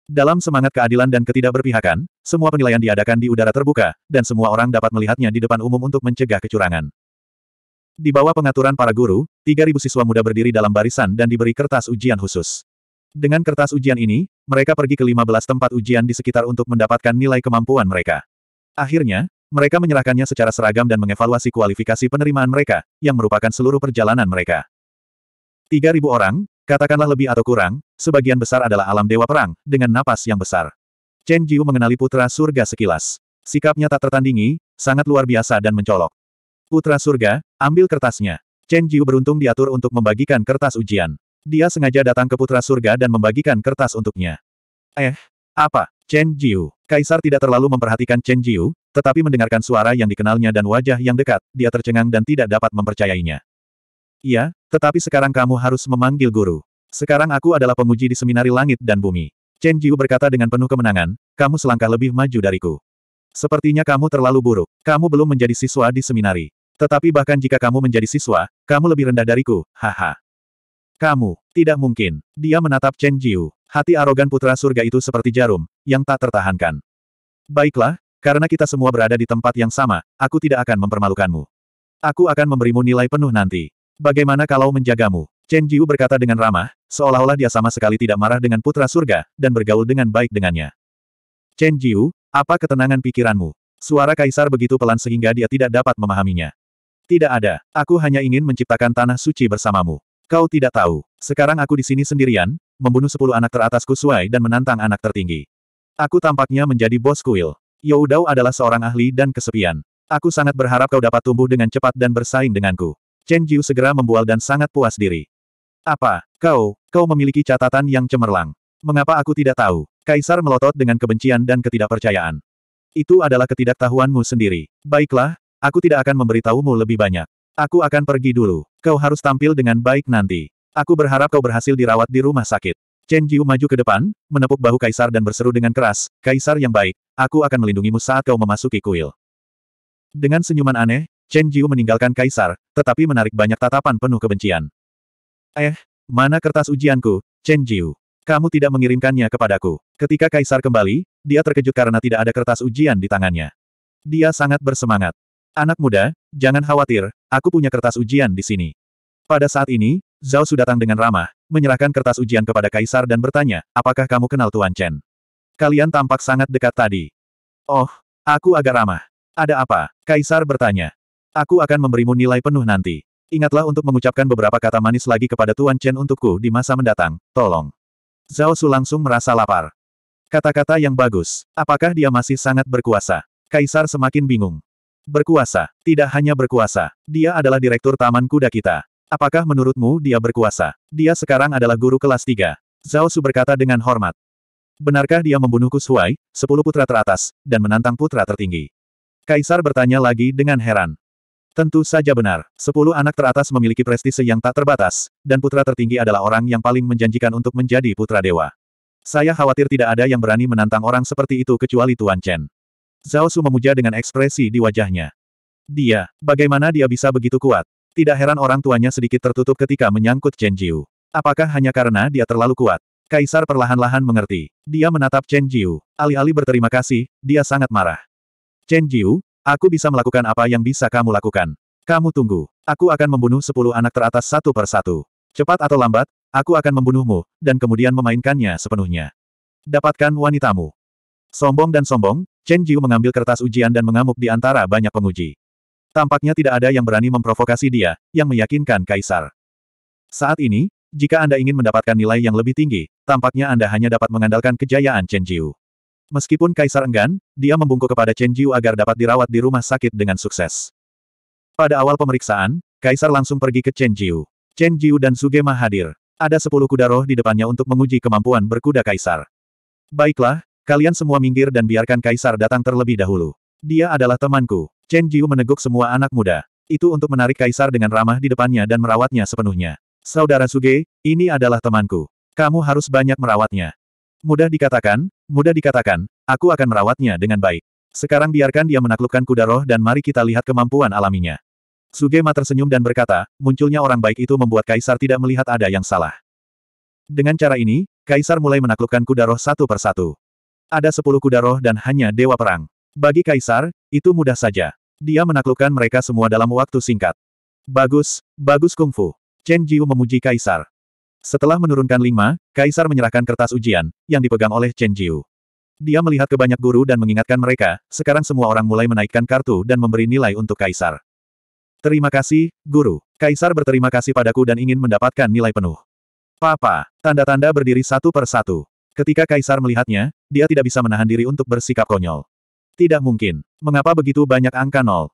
Dalam semangat keadilan dan ketidakberpihakan, semua penilaian diadakan di udara terbuka, dan semua orang dapat melihatnya di depan umum untuk mencegah kecurangan. Di bawah pengaturan para guru, 3.000 siswa muda berdiri dalam barisan dan diberi kertas ujian khusus. Dengan kertas ujian ini, mereka pergi ke 15 tempat ujian di sekitar untuk mendapatkan nilai kemampuan mereka. Akhirnya, mereka menyerahkannya secara seragam dan mengevaluasi kualifikasi penerimaan mereka, yang merupakan seluruh perjalanan mereka. 3.000 orang, katakanlah lebih atau kurang, sebagian besar adalah alam dewa perang, dengan napas yang besar. Chen Jiu mengenali putra surga sekilas. Sikapnya tak tertandingi, sangat luar biasa dan mencolok. Putra surga, ambil kertasnya. Chen Jiu beruntung diatur untuk membagikan kertas ujian. Dia sengaja datang ke Putra Surga dan membagikan kertas untuknya. Eh, apa? Chen Jiu. Kaisar tidak terlalu memperhatikan Chen Jiu, tetapi mendengarkan suara yang dikenalnya dan wajah yang dekat, dia tercengang dan tidak dapat mempercayainya. Iya, tetapi sekarang kamu harus memanggil guru. Sekarang aku adalah penguji di seminari langit dan bumi. Chen Jiu berkata dengan penuh kemenangan, kamu selangkah lebih maju dariku. Sepertinya kamu terlalu buruk. Kamu belum menjadi siswa di seminari. Tetapi bahkan jika kamu menjadi siswa, kamu lebih rendah dariku, haha. Kamu, tidak mungkin. Dia menatap Chen Jiu. Hati arogan putra surga itu seperti jarum, yang tak tertahankan. Baiklah, karena kita semua berada di tempat yang sama, aku tidak akan mempermalukanmu. Aku akan memberimu nilai penuh nanti. Bagaimana kalau menjagamu? Chen Jiu berkata dengan ramah, seolah-olah dia sama sekali tidak marah dengan putra surga, dan bergaul dengan baik dengannya. Chen Jiu, apa ketenangan pikiranmu? Suara kaisar begitu pelan sehingga dia tidak dapat memahaminya. Tidak ada, aku hanya ingin menciptakan tanah suci bersamamu. Kau tidak tahu. Sekarang aku di sini sendirian, membunuh sepuluh anak teratasku Suai dan menantang anak tertinggi. Aku tampaknya menjadi bos kuil. Youdao adalah seorang ahli dan kesepian. Aku sangat berharap kau dapat tumbuh dengan cepat dan bersaing denganku. Chen Jiu segera membual dan sangat puas diri. Apa, kau, kau memiliki catatan yang cemerlang. Mengapa aku tidak tahu? Kaisar melotot dengan kebencian dan ketidakpercayaan. Itu adalah ketidaktahuanmu sendiri. Baiklah, aku tidak akan memberitahumu lebih banyak. Aku akan pergi dulu. Kau harus tampil dengan baik nanti. Aku berharap kau berhasil dirawat di rumah sakit. Chen Jiu maju ke depan, menepuk bahu Kaisar dan berseru dengan keras, Kaisar yang baik, aku akan melindungimu saat kau memasuki kuil. Dengan senyuman aneh, Chen Jiu meninggalkan Kaisar, tetapi menarik banyak tatapan penuh kebencian. Eh, mana kertas ujianku, Chen Jiu? Kamu tidak mengirimkannya kepadaku. Ketika Kaisar kembali, dia terkejut karena tidak ada kertas ujian di tangannya. Dia sangat bersemangat. Anak muda, jangan khawatir, Aku punya kertas ujian di sini. Pada saat ini, Zhao sudah datang dengan ramah, menyerahkan kertas ujian kepada Kaisar dan bertanya, apakah kamu kenal Tuan Chen? Kalian tampak sangat dekat tadi. Oh, aku agak ramah. Ada apa? Kaisar bertanya. Aku akan memberimu nilai penuh nanti. Ingatlah untuk mengucapkan beberapa kata manis lagi kepada Tuan Chen untukku di masa mendatang, tolong. Zhao Su langsung merasa lapar. Kata-kata yang bagus. Apakah dia masih sangat berkuasa? Kaisar semakin bingung. Berkuasa. Tidak hanya berkuasa. Dia adalah direktur Taman Kuda kita. Apakah menurutmu dia berkuasa? Dia sekarang adalah guru kelas 3. Zhao Su berkata dengan hormat. Benarkah dia membunuh Kusuai, sepuluh putra teratas, dan menantang putra tertinggi? Kaisar bertanya lagi dengan heran. Tentu saja benar, sepuluh anak teratas memiliki prestise yang tak terbatas, dan putra tertinggi adalah orang yang paling menjanjikan untuk menjadi putra dewa. Saya khawatir tidak ada yang berani menantang orang seperti itu kecuali Tuan Chen. Zhao Su memuja dengan ekspresi di wajahnya. Dia, bagaimana dia bisa begitu kuat? Tidak heran orang tuanya sedikit tertutup ketika menyangkut Chen Jiu. Apakah hanya karena dia terlalu kuat? Kaisar perlahan-lahan mengerti. Dia menatap Chen Jiu. Alih-alih berterima kasih, dia sangat marah. Chen Jiu, aku bisa melakukan apa yang bisa kamu lakukan. Kamu tunggu. Aku akan membunuh sepuluh anak teratas satu per satu. Cepat atau lambat, aku akan membunuhmu, dan kemudian memainkannya sepenuhnya. Dapatkan wanitamu. Sombong dan sombong, Chen Jiu mengambil kertas ujian dan mengamuk di antara banyak penguji. Tampaknya tidak ada yang berani memprovokasi dia, yang meyakinkan Kaisar. Saat ini, jika Anda ingin mendapatkan nilai yang lebih tinggi, tampaknya Anda hanya dapat mengandalkan kejayaan Chen Jiu. Meskipun Kaisar enggan, dia membungkuk kepada Chen Jiu agar dapat dirawat di rumah sakit dengan sukses. Pada awal pemeriksaan, Kaisar langsung pergi ke Chen Jiu. Chen Jiu dan Sugema hadir. Ada sepuluh kuda roh di depannya untuk menguji kemampuan berkuda Kaisar. Baiklah, Kalian semua minggir dan biarkan Kaisar datang terlebih dahulu. Dia adalah temanku. Chen Jiu meneguk semua anak muda. Itu untuk menarik Kaisar dengan ramah di depannya dan merawatnya sepenuhnya. Saudara Suge, ini adalah temanku. Kamu harus banyak merawatnya. Mudah dikatakan, mudah dikatakan, aku akan merawatnya dengan baik. Sekarang biarkan dia menaklukkan kuda roh dan mari kita lihat kemampuan alaminya. Sugema tersenyum dan berkata, munculnya orang baik itu membuat Kaisar tidak melihat ada yang salah. Dengan cara ini, Kaisar mulai menaklukkan kuda roh satu persatu. Ada sepuluh kuda roh dan hanya dewa perang. Bagi Kaisar, itu mudah saja. Dia menaklukkan mereka semua dalam waktu singkat. Bagus, bagus kungfu. Chen Jiu memuji Kaisar. Setelah menurunkan lima, Kaisar menyerahkan kertas ujian, yang dipegang oleh Chen Jiu. Dia melihat ke banyak guru dan mengingatkan mereka, sekarang semua orang mulai menaikkan kartu dan memberi nilai untuk Kaisar. Terima kasih, Guru. Kaisar berterima kasih padaku dan ingin mendapatkan nilai penuh. Papa, tanda-tanda berdiri satu per satu. Ketika Kaisar melihatnya, dia tidak bisa menahan diri untuk bersikap konyol. Tidak mungkin. Mengapa begitu banyak angka nol?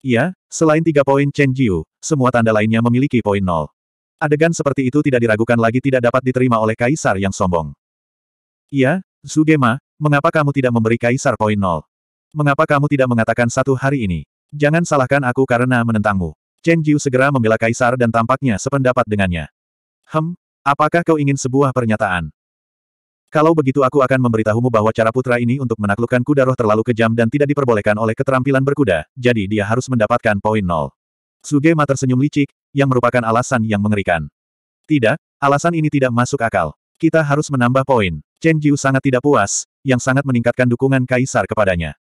Iya, selain tiga poin Chen Jiu, semua tanda lainnya memiliki poin nol. Adegan seperti itu tidak diragukan lagi tidak dapat diterima oleh Kaisar yang sombong. Iya, Sugema, mengapa kamu tidak memberi Kaisar poin nol? Mengapa kamu tidak mengatakan satu hari ini? Jangan salahkan aku karena menentangmu. Chen Jiu segera membela Kaisar dan tampaknya sependapat dengannya. Hem, apakah kau ingin sebuah pernyataan? Kalau begitu aku akan memberitahumu bahwa cara putra ini untuk menaklukkan kuda roh terlalu kejam dan tidak diperbolehkan oleh keterampilan berkuda, jadi dia harus mendapatkan poin nol. Sugema tersenyum licik, yang merupakan alasan yang mengerikan. Tidak, alasan ini tidak masuk akal. Kita harus menambah poin. Chen Jiu sangat tidak puas, yang sangat meningkatkan dukungan Kaisar kepadanya.